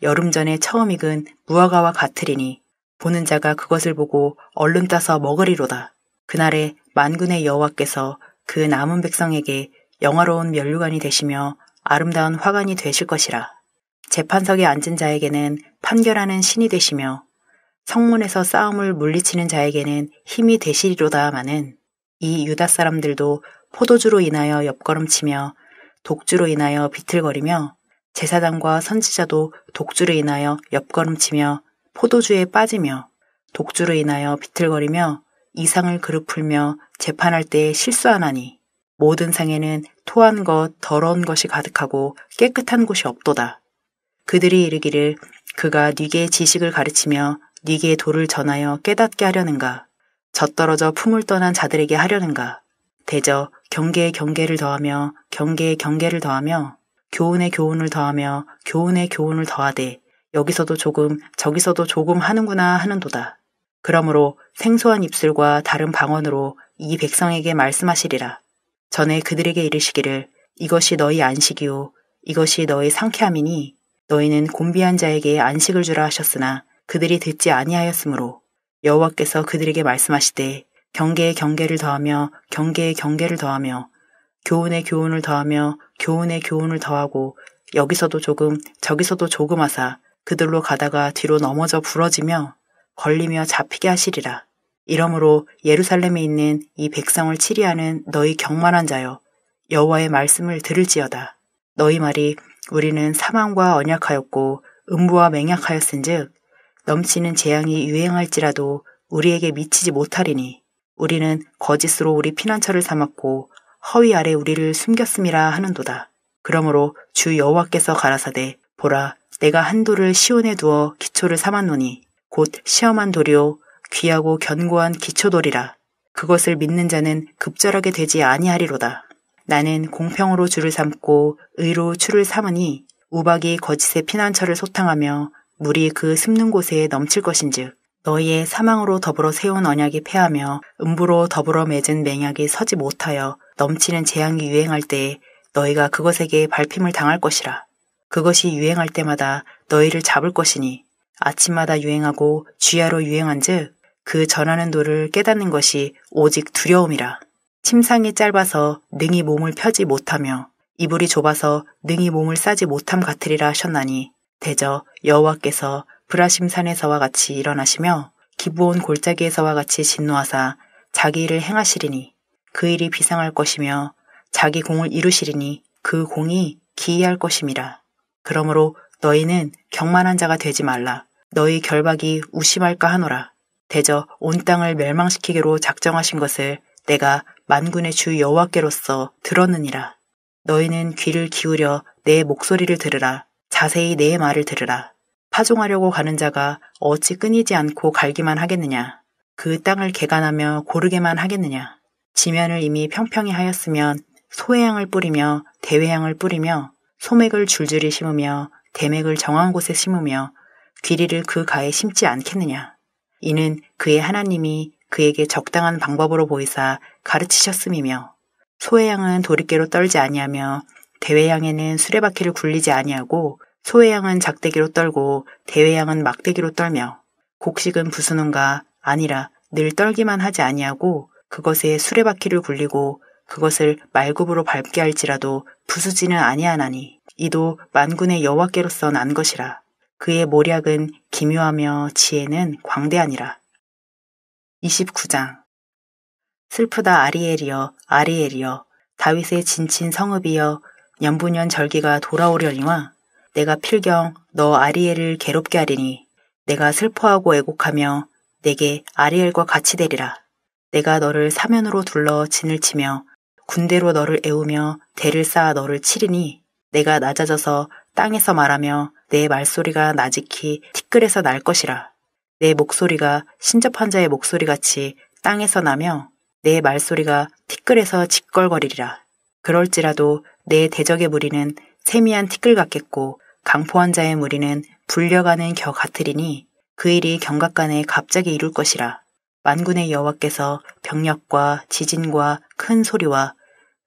S2: 여름 전에 처음 익은 무화과와 같으리니 보는 자가 그것을 보고 얼른 따서 먹으리로다. 그날에 만군의 여호와께서 그 남은 백성에게 영화로운 면류관이 되시며 아름다운 화관이 되실 것이라. 재판석에 앉은 자에게는 판결하는 신이 되시며 성문에서 싸움을 물리치는 자에게는 힘이 되시리로다마는 이 유다 사람들도 포도주로 인하여 옆걸음치며 독주로 인하여 비틀거리며 제사장과 선지자도 독주로 인하여 옆걸음치며 포도주에 빠지며 독주로 인하여 비틀거리며 이상을 그르풀며 재판할 때에 실수하나니 모든 상에는 토한 것, 더러운 것이 가득하고 깨끗한 곳이 없도다. 그들이 이르기를 그가 네게 지식을 가르치며 네게 도를 전하여 깨닫게 하려는가 젖떨어져 품을 떠난 자들에게 하려는가 대저 경계의 경계를 더하며 경계의 경계를 더하며 교훈의 교훈을 더하며 교훈의 교훈을 더하되 여기서도 조금 저기서도 조금 하는구나 하는도다. 그러므로 생소한 입술과 다른 방언으로 이 백성에게 말씀하시리라. 전에 그들에게 이르시기를 이것이 너희 안식이요 이것이 너희 상쾌함이니 너희는 곤비한 자에게 안식을 주라 하셨으나 그들이 듣지 아니하였으므로 여호와께서 그들에게 말씀하시되 경계의 경계를 더하며 경계의 경계를 더하며 교훈의 교훈을 더하며 교훈의 교훈을 더하고 여기서도 조금 저기서도 조금 하사 그들로 가다가 뒤로 넘어져 부러지며 걸리며 잡히게 하시리라. 이러므로 예루살렘에 있는 이 백성을 치리하는 너희 경만한 자여 여호와의 말씀을 들을지어다. 너희 말이 우리는 사망과 언약하였고 음부와 맹약하였은즉 넘치는 재앙이 유행할지라도 우리에게 미치지 못하리니 우리는 거짓으로 우리 피난처를 삼았고 허위 아래 우리를 숨겼음이라 하는도다. 그러므로 주 여호와께서 가라사대 보라 내가 한 돌을 시온에 두어 기초를 삼았노니 곧 시험한 돌이요 귀하고 견고한 기초돌이라 그것을 믿는 자는 급절하게 되지 아니하리로다. 나는 공평으로 줄을 삼고 의로 추를 삼으니 우박이 거짓의 피난처를 소탕하며 물이 그숨는 곳에 넘칠 것인즉 너희의 사망으로 더불어 세운 언약이 패하며 음부로 더불어 맺은 맹약이 서지 못하여 넘치는 재앙이 유행할 때에 너희가 그것에게 발핌을 당할 것이라. 그것이 유행할 때마다 너희를 잡을 것이니 아침마다 유행하고 쥐야로 유행한즉 그 전하는 도를 깨닫는 것이 오직 두려움이라. 침상이 짧아서 능히 몸을 펴지 못하며 이불이 좁아서 능히 몸을 싸지 못함 같으리라 하셨나니 대저 여호와께서 브라심산에서와 같이 일어나시며 기부온 골짜기에서와 같이 진노하사 자기 일을 행하시리니 그 일이 비상할 것이며 자기 공을 이루시리니 그 공이 기이할 것임이라. 그러므로 너희는 경만한 자가 되지 말라. 너희 결박이 우심할까 하노라. 대저 온 땅을 멸망시키기로 작정하신 것을 내가 만군의 주 여호와께로서 들었느니라. 너희는 귀를 기울여 내 목소리를 들으라. 자세히 내 말을 들으라. 파종하려고 가는 자가 어찌 끊이지 않고 갈기만 하겠느냐. 그 땅을 개간하며 고르게만 하겠느냐. 지면을 이미 평평히 하였으면 소해향을 뿌리며 대회향을 뿌리며 소맥을 줄줄이 심으며 대맥을 정한 곳에 심으며 귀리를 그 가에 심지 않겠느냐. 이는 그의 하나님이 그에게 적당한 방법으로 보이사 가르치셨음이며 소해양은 도리깨로 떨지 아니하며 대회양에는 수레바퀴를 굴리지 아니하고 소해양은 작대기로 떨고 대회양은 막대기로 떨며 곡식은 부수는가 아니라 늘 떨기만 하지 아니하고 그것에 수레바퀴를 굴리고 그것을 말굽으로 밟게 할지라도 부수지는 아니하나니 이도 만군의 여호와께로서 난 것이라 그의 모략은 기묘하며 지혜는 광대하니라 29장 슬프다 아리엘이여 아리엘이여 다윗의 진친 성읍이여 연분연 절기가 돌아오려니와 내가 필경 너 아리엘을 괴롭게 하리니 내가 슬퍼하고 애곡하며 내게 아리엘과 같이 되리라 내가 너를 사면으로 둘러 진을 치며 군대로 너를 애우며 대를 쌓아 너를 치리니 내가 낮아져서 땅에서 말하며 내 말소리가 나직히 티끌에서 날 것이라 내 목소리가 신접 환자의 목소리 같이 땅에서 나며 내 말소리가 티끌에서 짓걸거리리라. 그럴지라도 내 대적의 무리는 세미한 티끌 같겠고 강포환 자의 무리는 불려가는 겨 같으리니 그 일이 경각간에 갑자기 이룰 것이라. 만군의 여호와께서 병력과 지진과 큰 소리와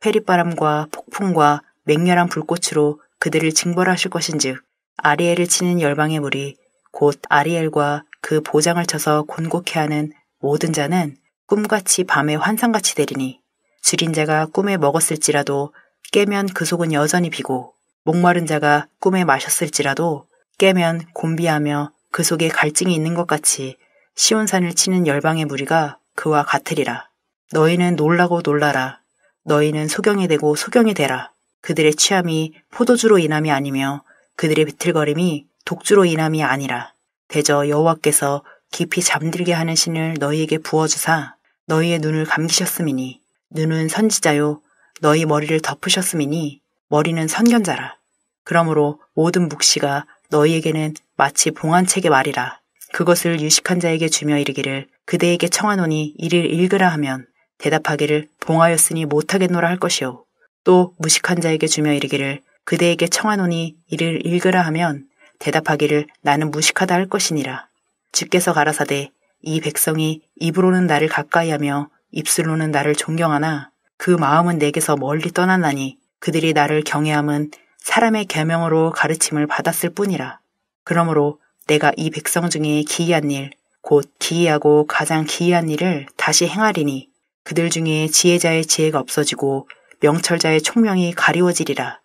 S2: 회리바람과 폭풍과 맹렬한 불꽃으로 그들을 징벌하실 것인즉 아리엘을 치는 열방의 물이 곧 아리엘과 그 보장을 쳐서 곤곡해 하는 모든 자는 꿈같이 밤에 환상같이 되리니 줄인 자가 꿈에 먹었을지라도 깨면 그 속은 여전히 비고 목마른 자가 꿈에 마셨을지라도 깨면 곤비하며 그 속에 갈증이 있는 것 같이 시온산을 치는 열방의 무리가 그와 같으리라. 너희는 놀라고 놀라라. 너희는 소경이 되고 소경이 되라. 그들의 취함이 포도주로 인함이 아니며 그들의 비틀거림이 독주로 인함이 아니라 대저 여호와께서 깊이 잠들게 하는 신을 너희에게 부어주사 너희의 눈을 감기셨음이니 눈은 선지자요 너희 머리를 덮으셨음이니 머리는 선견자라. 그러므로 모든 묵시가 너희에게는 마치 봉안책의 말이라. 그것을 유식한 자에게 주며 이르기를 그대에게 청하노니 이를 읽으라 하면 대답하기를 봉하였으니 못하겠노라 할 것이요. 또 무식한 자에게 주며 이르기를 그대에게 청하노니 이를 읽으라 하면 대답하기를 나는 무식하다 할 것이니라. 주께서 가라사대 이 백성이 입으로는 나를 가까이하며 입술로는 나를 존경하나 그 마음은 내게서 멀리 떠났나니 그들이 나를 경외함은 사람의 계명으로 가르침을 받았을 뿐이라. 그러므로 내가 이 백성 중에 기이한 일, 곧 기이하고 가장 기이한 일을 다시 행하리니 그들 중에 지혜자의 지혜가 없어지고 명철자의 총명이 가리워지리라.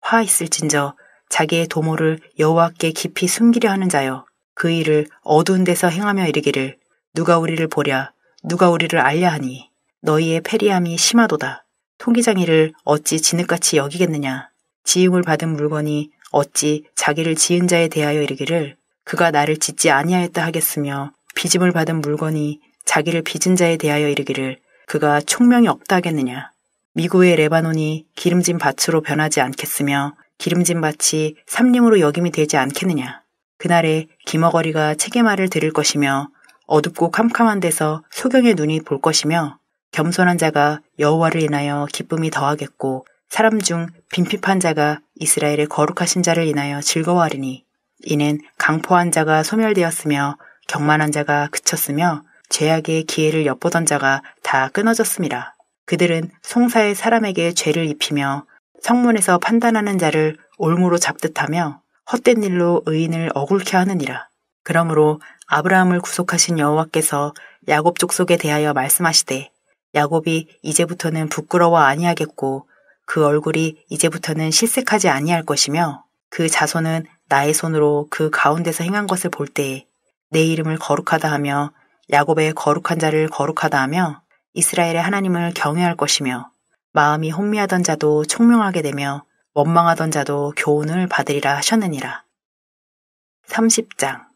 S2: 화 있을진저 자기의 도모를 여호와께 깊이 숨기려 하는 자여 그 일을 어두운 데서 행하며 이르기를 누가 우리를 보랴 누가 우리를 알랴 하니 너희의 패리함이 심하도다 통기장이를 어찌 진흙같이 여기겠느냐 지음을 받은 물건이 어찌 자기를 지은 자에 대하여 이르기를 그가 나를 짓지 아니하였다 하겠으며 빚음을 받은 물건이 자기를 빚은 자에 대하여 이르기를 그가 총명이 없다 하겠느냐 미구의 레바논이 기름진 밭으로 변하지 않겠으며 기름진 밭이 삼림으로 여김이 되지 않겠느냐. 그날에 기머거리가 책의말을 들을 것이며 어둡고 캄캄한 데서 소경의 눈이 볼 것이며 겸손한 자가 여호와를 인하여 기쁨이 더하겠고 사람 중 빈핍한 자가 이스라엘의 거룩하신 자를 인하여 즐거워하리니 이는 강포한 자가 소멸되었으며 경만한 자가 그쳤으며 죄악의 기회를 엿보던 자가 다 끊어졌습니다. 그들은 송사의 사람에게 죄를 입히며 성문에서 판단하는 자를 올무로 잡듯하며 헛된 일로 의인을 억울케 하느니라. 그러므로 아브라함을 구속하신 여호와께서 야곱 족속에 대하여 말씀하시되 야곱이 이제부터는 부끄러워 아니하겠고 그 얼굴이 이제부터는 실색하지 아니할 것이며 그 자손은 나의 손으로 그 가운데서 행한 것을 볼 때에 내 이름을 거룩하다 하며 야곱의 거룩한 자를 거룩하다 하며 이스라엘의 하나님을 경외할 것이며 마음이 혼미하던 자도 총명하게 되며 원망하던 자도 교훈을 받으리라 하셨느니라. 30장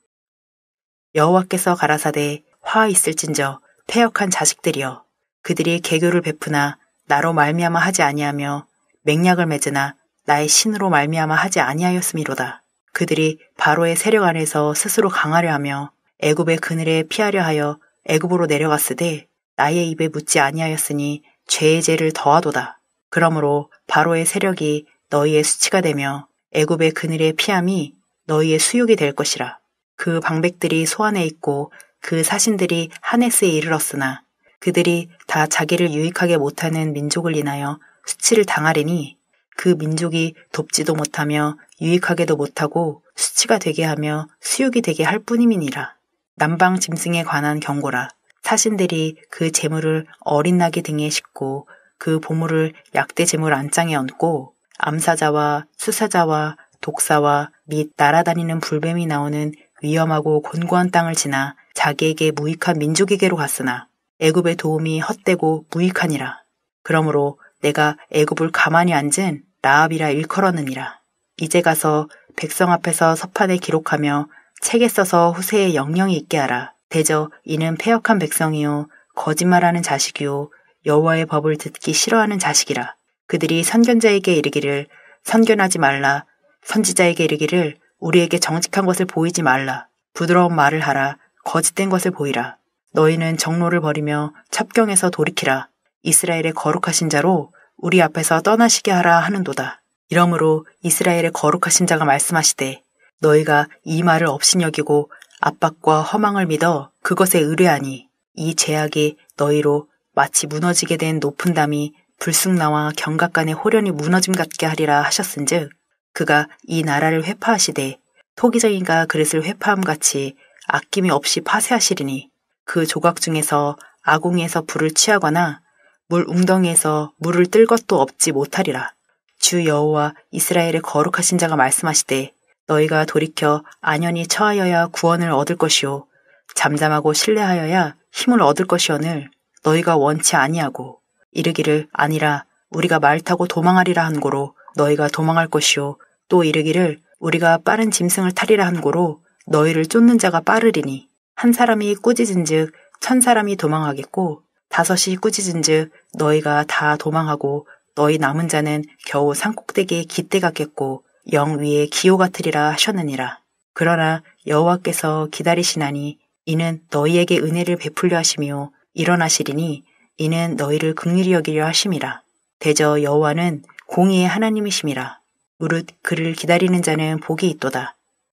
S2: 여호와께서 가라사대 화 있을진저 폐역한 자식들이여 그들이 개교를 베푸나 나로 말미암아 하지 아니하며 맹약을 맺으나 나의 신으로 말미암아 하지 아니하였음이로다. 그들이 바로의 세력 안에서 스스로 강하려 하며 애굽의 그늘에 피하려 하여 애굽으로 내려갔으되 나의 입에 묻지 아니하였으니 죄의 죄를 더하도다. 그러므로 바로의 세력이 너희의 수치가 되며 애굽의 그늘의 피함이 너희의 수욕이 될 것이라. 그 방백들이 소안에 있고 그 사신들이 하네스에 이르렀으나 그들이 다 자기를 유익하게 못하는 민족을 인하여 수치를 당하리니 그 민족이 돕지도 못하며 유익하게도 못하고 수치가 되게 하며 수욕이 되게 할 뿐임이니라. 남방 짐승에 관한 경고라. 사신들이그 재물을 어린 나귀 등에 싣고 그 보물을 약대 재물 안장에 얹고 암사자와 수사자와 독사와 및 날아다니는 불뱀이 나오는 위험하고 곤고한 땅을 지나 자기에게 무익한 민족에게로 갔으나 애굽의 도움이 헛되고 무익하니라. 그러므로 내가 애굽을 가만히 앉은 라합이라 일컬었느니라. 이제 가서 백성 앞에서 서판에 기록하며 책에 써서 후세에 영영이 있게 하라. 대저 이는 폐역한 백성이요 거짓말하는 자식이요 여호와의 법을 듣기 싫어하는 자식이라 그들이 선견자에게 이르기를 선견하지 말라 선지자에게 이르기를 우리에게 정직한 것을 보이지 말라 부드러운 말을 하라 거짓된 것을 보이라 너희는 정로를 버리며 첩경에서 돌이키라 이스라엘의 거룩하신 자로 우리 앞에서 떠나시게 하라 하는도다 이러므로 이스라엘의 거룩하신 자가 말씀하시되 너희가 이 말을 없신여기고 압박과 허망을 믿어 그것에 의뢰하니 이 제약이 너희로 마치 무너지게 된 높은 담이 불쑥나와 경각 간의 호련이 무너짐 같게 하리라 하셨은즉 그가 이 나라를 회파하시되 토기적인가 그릇을 회파함 같이 아낌이 없이 파쇄하시리니 그 조각 중에서 아궁에서 이 불을 취하거나 물 웅덩이에서 물을 뜰 것도 없지 못하리라. 주 여호와 이스라엘의 거룩하신 자가 말씀하시되 너희가 돌이켜 안연히 처하여야 구원을 얻을 것이요 잠잠하고 신뢰하여야 힘을 얻을 것이오늘 너희가 원치 아니하고 이르기를 아니라 우리가 말 타고 도망하리라 한고로 너희가 도망할 것이요 또 이르기를 우리가 빠른 짐승을 타리라 한고로 너희를 쫓는 자가 빠르리니 한 사람이 꾸짖은즉 천 사람이 도망하겠고 다섯이 꾸짖은즉 너희가 다 도망하고 너희 남은 자는 겨우 산꼭대기에 기대 같겠고 영 위에 기호 같으리라 하셨느니라. 그러나 여호와께서 기다리시나니 이는 너희에게 은혜를 베풀려 하시며 일어나시리니 이는 너희를 극률히 여기려 하심이라. 대저 여호와는 공의의 하나님이심이라. 무릇 그를 기다리는 자는 복이 있도다.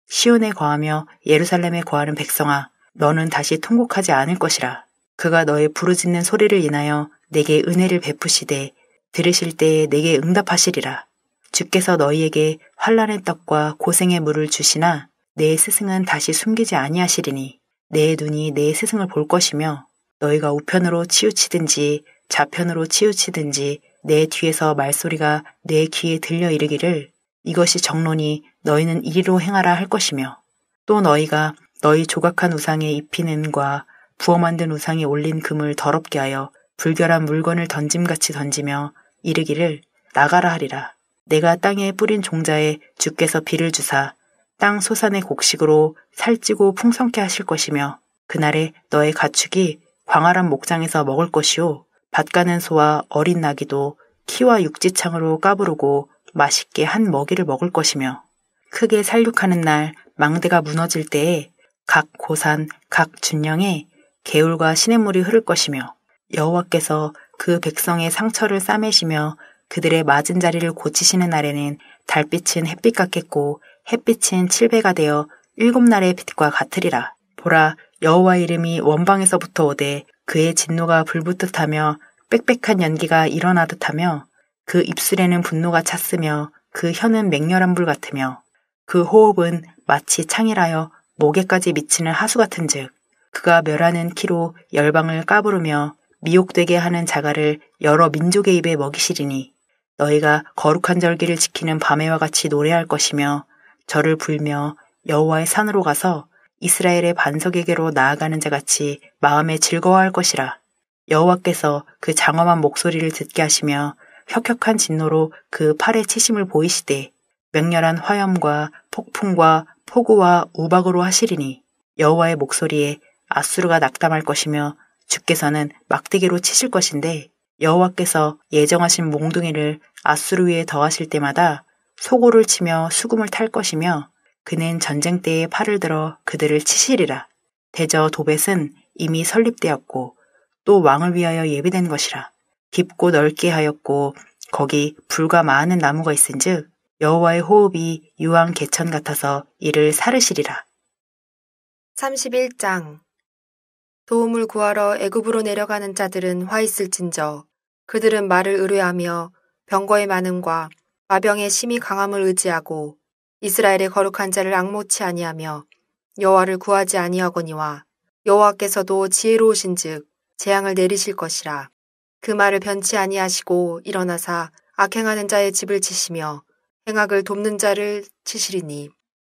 S2: 시온에 거하며 예루살렘에 거하는 백성아 너는 다시 통곡하지 않을 것이라. 그가 너의 부르짖는 소리를 인하여 내게 은혜를 베푸시되 들으실 때에 내게 응답하시리라. 주께서 너희에게 환란의 떡과 고생의 물을 주시나 내 스승은 다시 숨기지 아니하시리니 내 눈이 내 스승을 볼 것이며 너희가 우편으로 치우치든지 좌편으로 치우치든지 내 뒤에서 말소리가 내 귀에 들려 이르기를 이것이 정론이 너희는 이리로 행하라 할 것이며 또 너희가 너희 조각한 우상에 입힌 은과 부어 만든 우상에 올린 금을 더럽게 하여 불결한 물건을 던짐같이 던지며 이르기를 나가라 하리라. 내가 땅에 뿌린 종자에 주께서 비를 주사 땅 소산의 곡식으로 살찌고 풍성케 하실 것이며 그날에 너의 가축이 광활한 목장에서 먹을 것이요 밭가는 소와 어린 나기도 키와 육지창으로 까부르고 맛있게 한 먹이를 먹을 것이며 크게 살육하는 날 망대가 무너질 때에 각 고산 각 준령에 개울과 시냇물이 흐를 것이며 여호와께서 그 백성의 상처를 싸매시며 그들의 맞은 자리를 고치시는 날에는 달빛은 햇빛 같겠고 햇빛은 칠배가 되어 일곱 날의 빛과 같으리라. 보라 여호와 이름이 원방에서부터 오되 그의 진노가 불붙듯하며 빽빽한 연기가 일어나듯하며 그 입술에는 분노가 찼으며 그 혀는 맹렬한 불 같으며 그 호흡은 마치 창이라여 목에까지 미치는 하수 같은즉 그가 멸하는 키로 열방을 까부르며 미혹되게 하는 자가를 여러 민족의 입에 먹이시리니 너희가 거룩한 절기를 지키는 밤에와 같이 노래할 것이며 저를 불며 여호와의 산으로 가서 이스라엘의 반석에게로 나아가는 자 같이 마음에 즐거워할 것이라. 여호와께서 그 장엄한 목소리를 듣게 하시며 혁혁한 진노로 그 팔의 치심을 보이시되 맹렬한 화염과 폭풍과 폭우와 우박으로 하시리니 여호와의 목소리에 아수르가 낙담할 것이며 주께서는 막대기로 치실 것인데 여호와께서 예정하신 몽둥이를 아수르 위에 더하실 때마다 소고를 치며 수금을 탈 것이며 그는 전쟁 때에 팔을 들어 그들을 치시리라. 대저 도벳은 이미 설립되었고 또 왕을 위하여 예비된 것이라. 깊고 넓게 하였고 거기 불과 많은 나무가 있은즉 여호와의 호흡이 유황 개천 같아서 이를 사르시리라.
S1: 31장 도움을 구하러 애굽으로 내려가는 자들은 화 있을진저 그들은 말을 의뢰하며 병거의 많음과 마병의 심히 강함을 의지하고 이스라엘의 거룩한 자를 악모치 아니하며 여호와를 구하지 아니하거니와 여호와께서도 지혜로우신즉 재앙을 내리실 것이라 그 말을 변치 아니하시고 일어나사 악행하는 자의 집을 치시며 행악을 돕는 자를 치시리니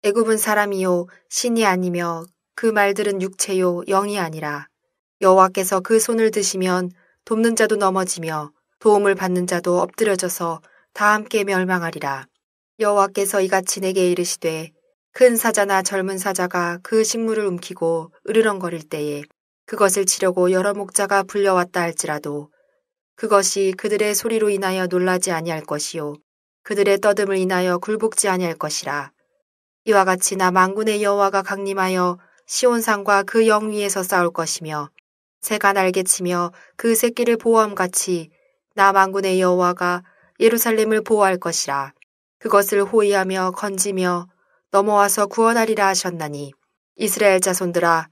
S1: 애굽은 사람이요 신이 아니며 그 말들은 육체요 영이 아니라 여호와께서 그 손을 드시면 돕는 자도 넘어지며 도움을 받는 자도 엎드려져서 다 함께 멸망하리라. 여호와께서 이같이 내게 이르시되 큰 사자나 젊은 사자가 그 식물을 움키고 으르렁거릴 때에 그것을 치려고 여러 목자가 불려왔다 할지라도 그것이 그들의 소리로 인하여 놀라지 아니할 것이요 그들의 떠듦을 인하여 굴복지 아니할 것이라 이와 같이 나 망군의 여호와가 강림하여 시온상과그영 위에서 싸울 것이며 새가 날개치며 그 새끼를 보호함같이 남왕군의 여호와가 예루살렘을 보호할 것이라 그것을 호위하며 건지며 넘어와서 구원하리라 하셨나니 이스라엘 자손들아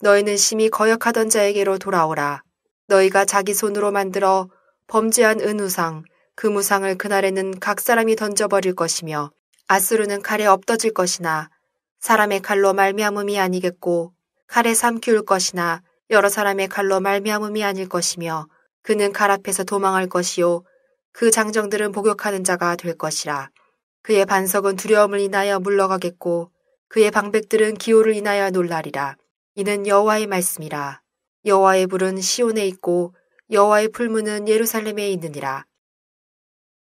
S1: 너희는 심히 거역하던 자에게로 돌아오라 너희가 자기 손으로 만들어 범죄한 은우상 금우상을 그날에는 각 사람이 던져버릴 것이며 아수르는 칼에 엎어질 것이나 사람의 칼로 말미암음이 아니겠고 칼에 삼키울 것이나 여러 사람의 칼로 말미암음이 아닐 것이며 그는 칼 앞에서 도망할 것이요 그 장정들은 복역하는 자가 될 것이라 그의 반석은 두려움을 인하여 물러가겠고 그의 방백들은 기호를 인하여 놀라리라 이는 여호와의 말씀이라 여호와의 불은 시온에 있고 여호와의 풀무는 예루살렘에 있느니라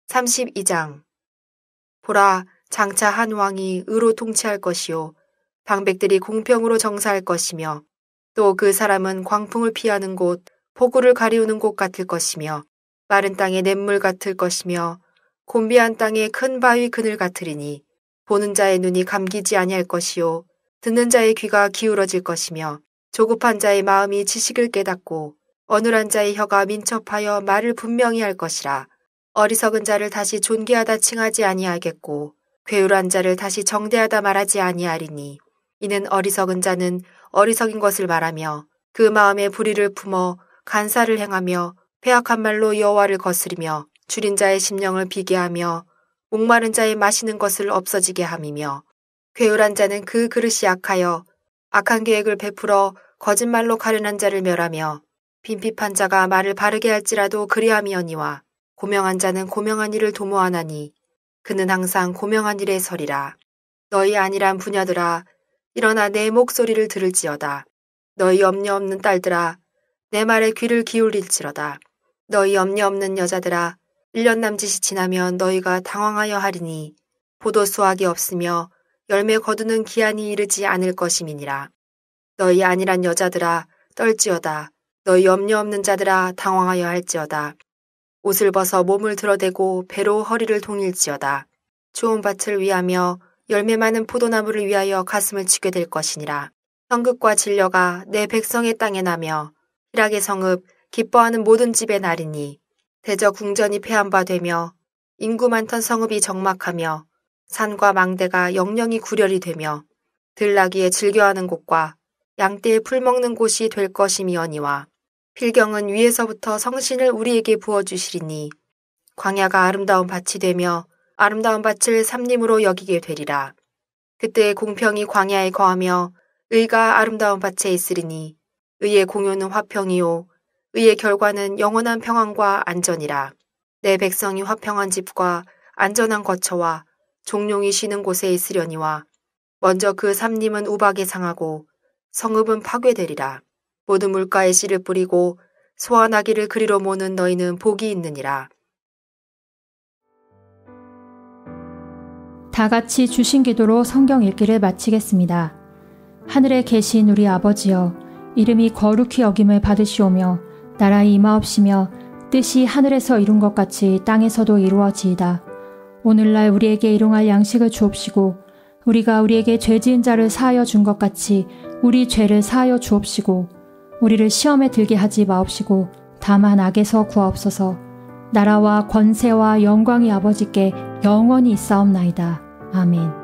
S1: 32장 보라 장차 한 왕이 의로 통치할 것이요 방백들이 공평으로 정사할 것이며 또 그 사람은 광풍을 피하는 곳 폭우를 가리우는 곳 같을 것이며 마른 땅에 냇물 같을 것이며 곤비한 땅에큰 바위 그늘 같으리니 보는 자의 눈이 감기지 아니할 것이요 듣는 자의 귀가 기울어질 것이며 조급한 자의 마음이 지식을 깨닫고 어눌한 자의 혀가 민첩하여 말을 분명히 할 것이라 어리석은 자를 다시 존귀하다 칭하지 아니하겠고 괴율한 자를 다시 정대하다 말하지 아니하리니 이는 어리석은 자는 어리석인 것을 말하며 그 마음에 불의를 품어 간사를 행하며 폐악한 말로 여호와를 거스리며 줄인 자의 심령을 비게하며 목마른 자의 마시는 것을 없어지게 함이며 괴울한 자는 그 그릇이 약하여 악한 계획을 베풀어 거짓말로 가련한 자를 멸하며 빈핍한 자가 말을 바르게 할지라도 그리함이언니와 고명한 자는 고명한 일을 도모하나니 그는 항상 고명한 일에 서리라. 너희 아니란 부녀들아, 일어나 내 목소리를 들을지어다. 너희 염려 없는 딸들아, 내 말에 귀를 기울일지어다. 너희 염려 없는 여자들아, 1년 남짓이 지나면 너희가 당황하여 하리니 보도 수확이 없으며 열매 거두는 기한이 이르지 않을 것임이니라. 너희 아니란 여자들아 떨지어다. 너희 염려 없는 자들아 당황하여 할지어다. 옷을 벗어 몸을 드러대고 배로 허리를 동일지어다. 좋은 밭을 위하며 열매 많은 포도나무를 위하여 가슴을 치게 될 것이니라. 성급과 진려가 내 백성의 땅에 나며 희락의 성읍 기뻐하는 모든 집의 날이니 대저 궁전이 폐한바 되며 인구 많던 성읍이 적막하며 산과 망대가 영영이 구렬이 되며 들나귀에 즐겨하는 곳과 양떼에 풀먹는 곳이 될 것임이어니와 필경은 위에서부터 성신을 우리에게 부어주시리니 광야가 아름다운 밭이 되며 아름다운 밭을 삼림으로 여기게 되리라. 그때 공평이 광야에 거하며 의가 아름다운 밭에 있으리니 의의 공효는 화평이요 의의 결과는 영원한 평안과 안전이라. 내 백성이 화평한 집과 안전한 거처와 종룡이 쉬는 곳에 있으려니와 먼저 그 삼림은 우박에 상하고 성읍은 파괴되리라. 모든 물가에 씨를 뿌리고 소와 나기를 그리로 모는 너희는 복이 있느니라. 다 같이 주신 기도로 성경 읽기를 마치겠습니다. 하늘에 계신 우리 아버지여, 이름이 거룩히 여김을 받으시오며, 나라의 임하옵시며, 뜻이 하늘에서 이룬 것 같이 땅에서도 이루어지이다. 오늘날 우리에게 일용할 양식을 주옵시고, 우리가 우리에게 죄 지은 자를 사하여 준 것 같이 우리 죄를 사하여 주옵시고, 우리를 시험에 들게 하지 마옵시고 다만 악에서 구하옵소서 나라와 권세와 영광이 아버지께 영원히 있사옵나이다. 아멘.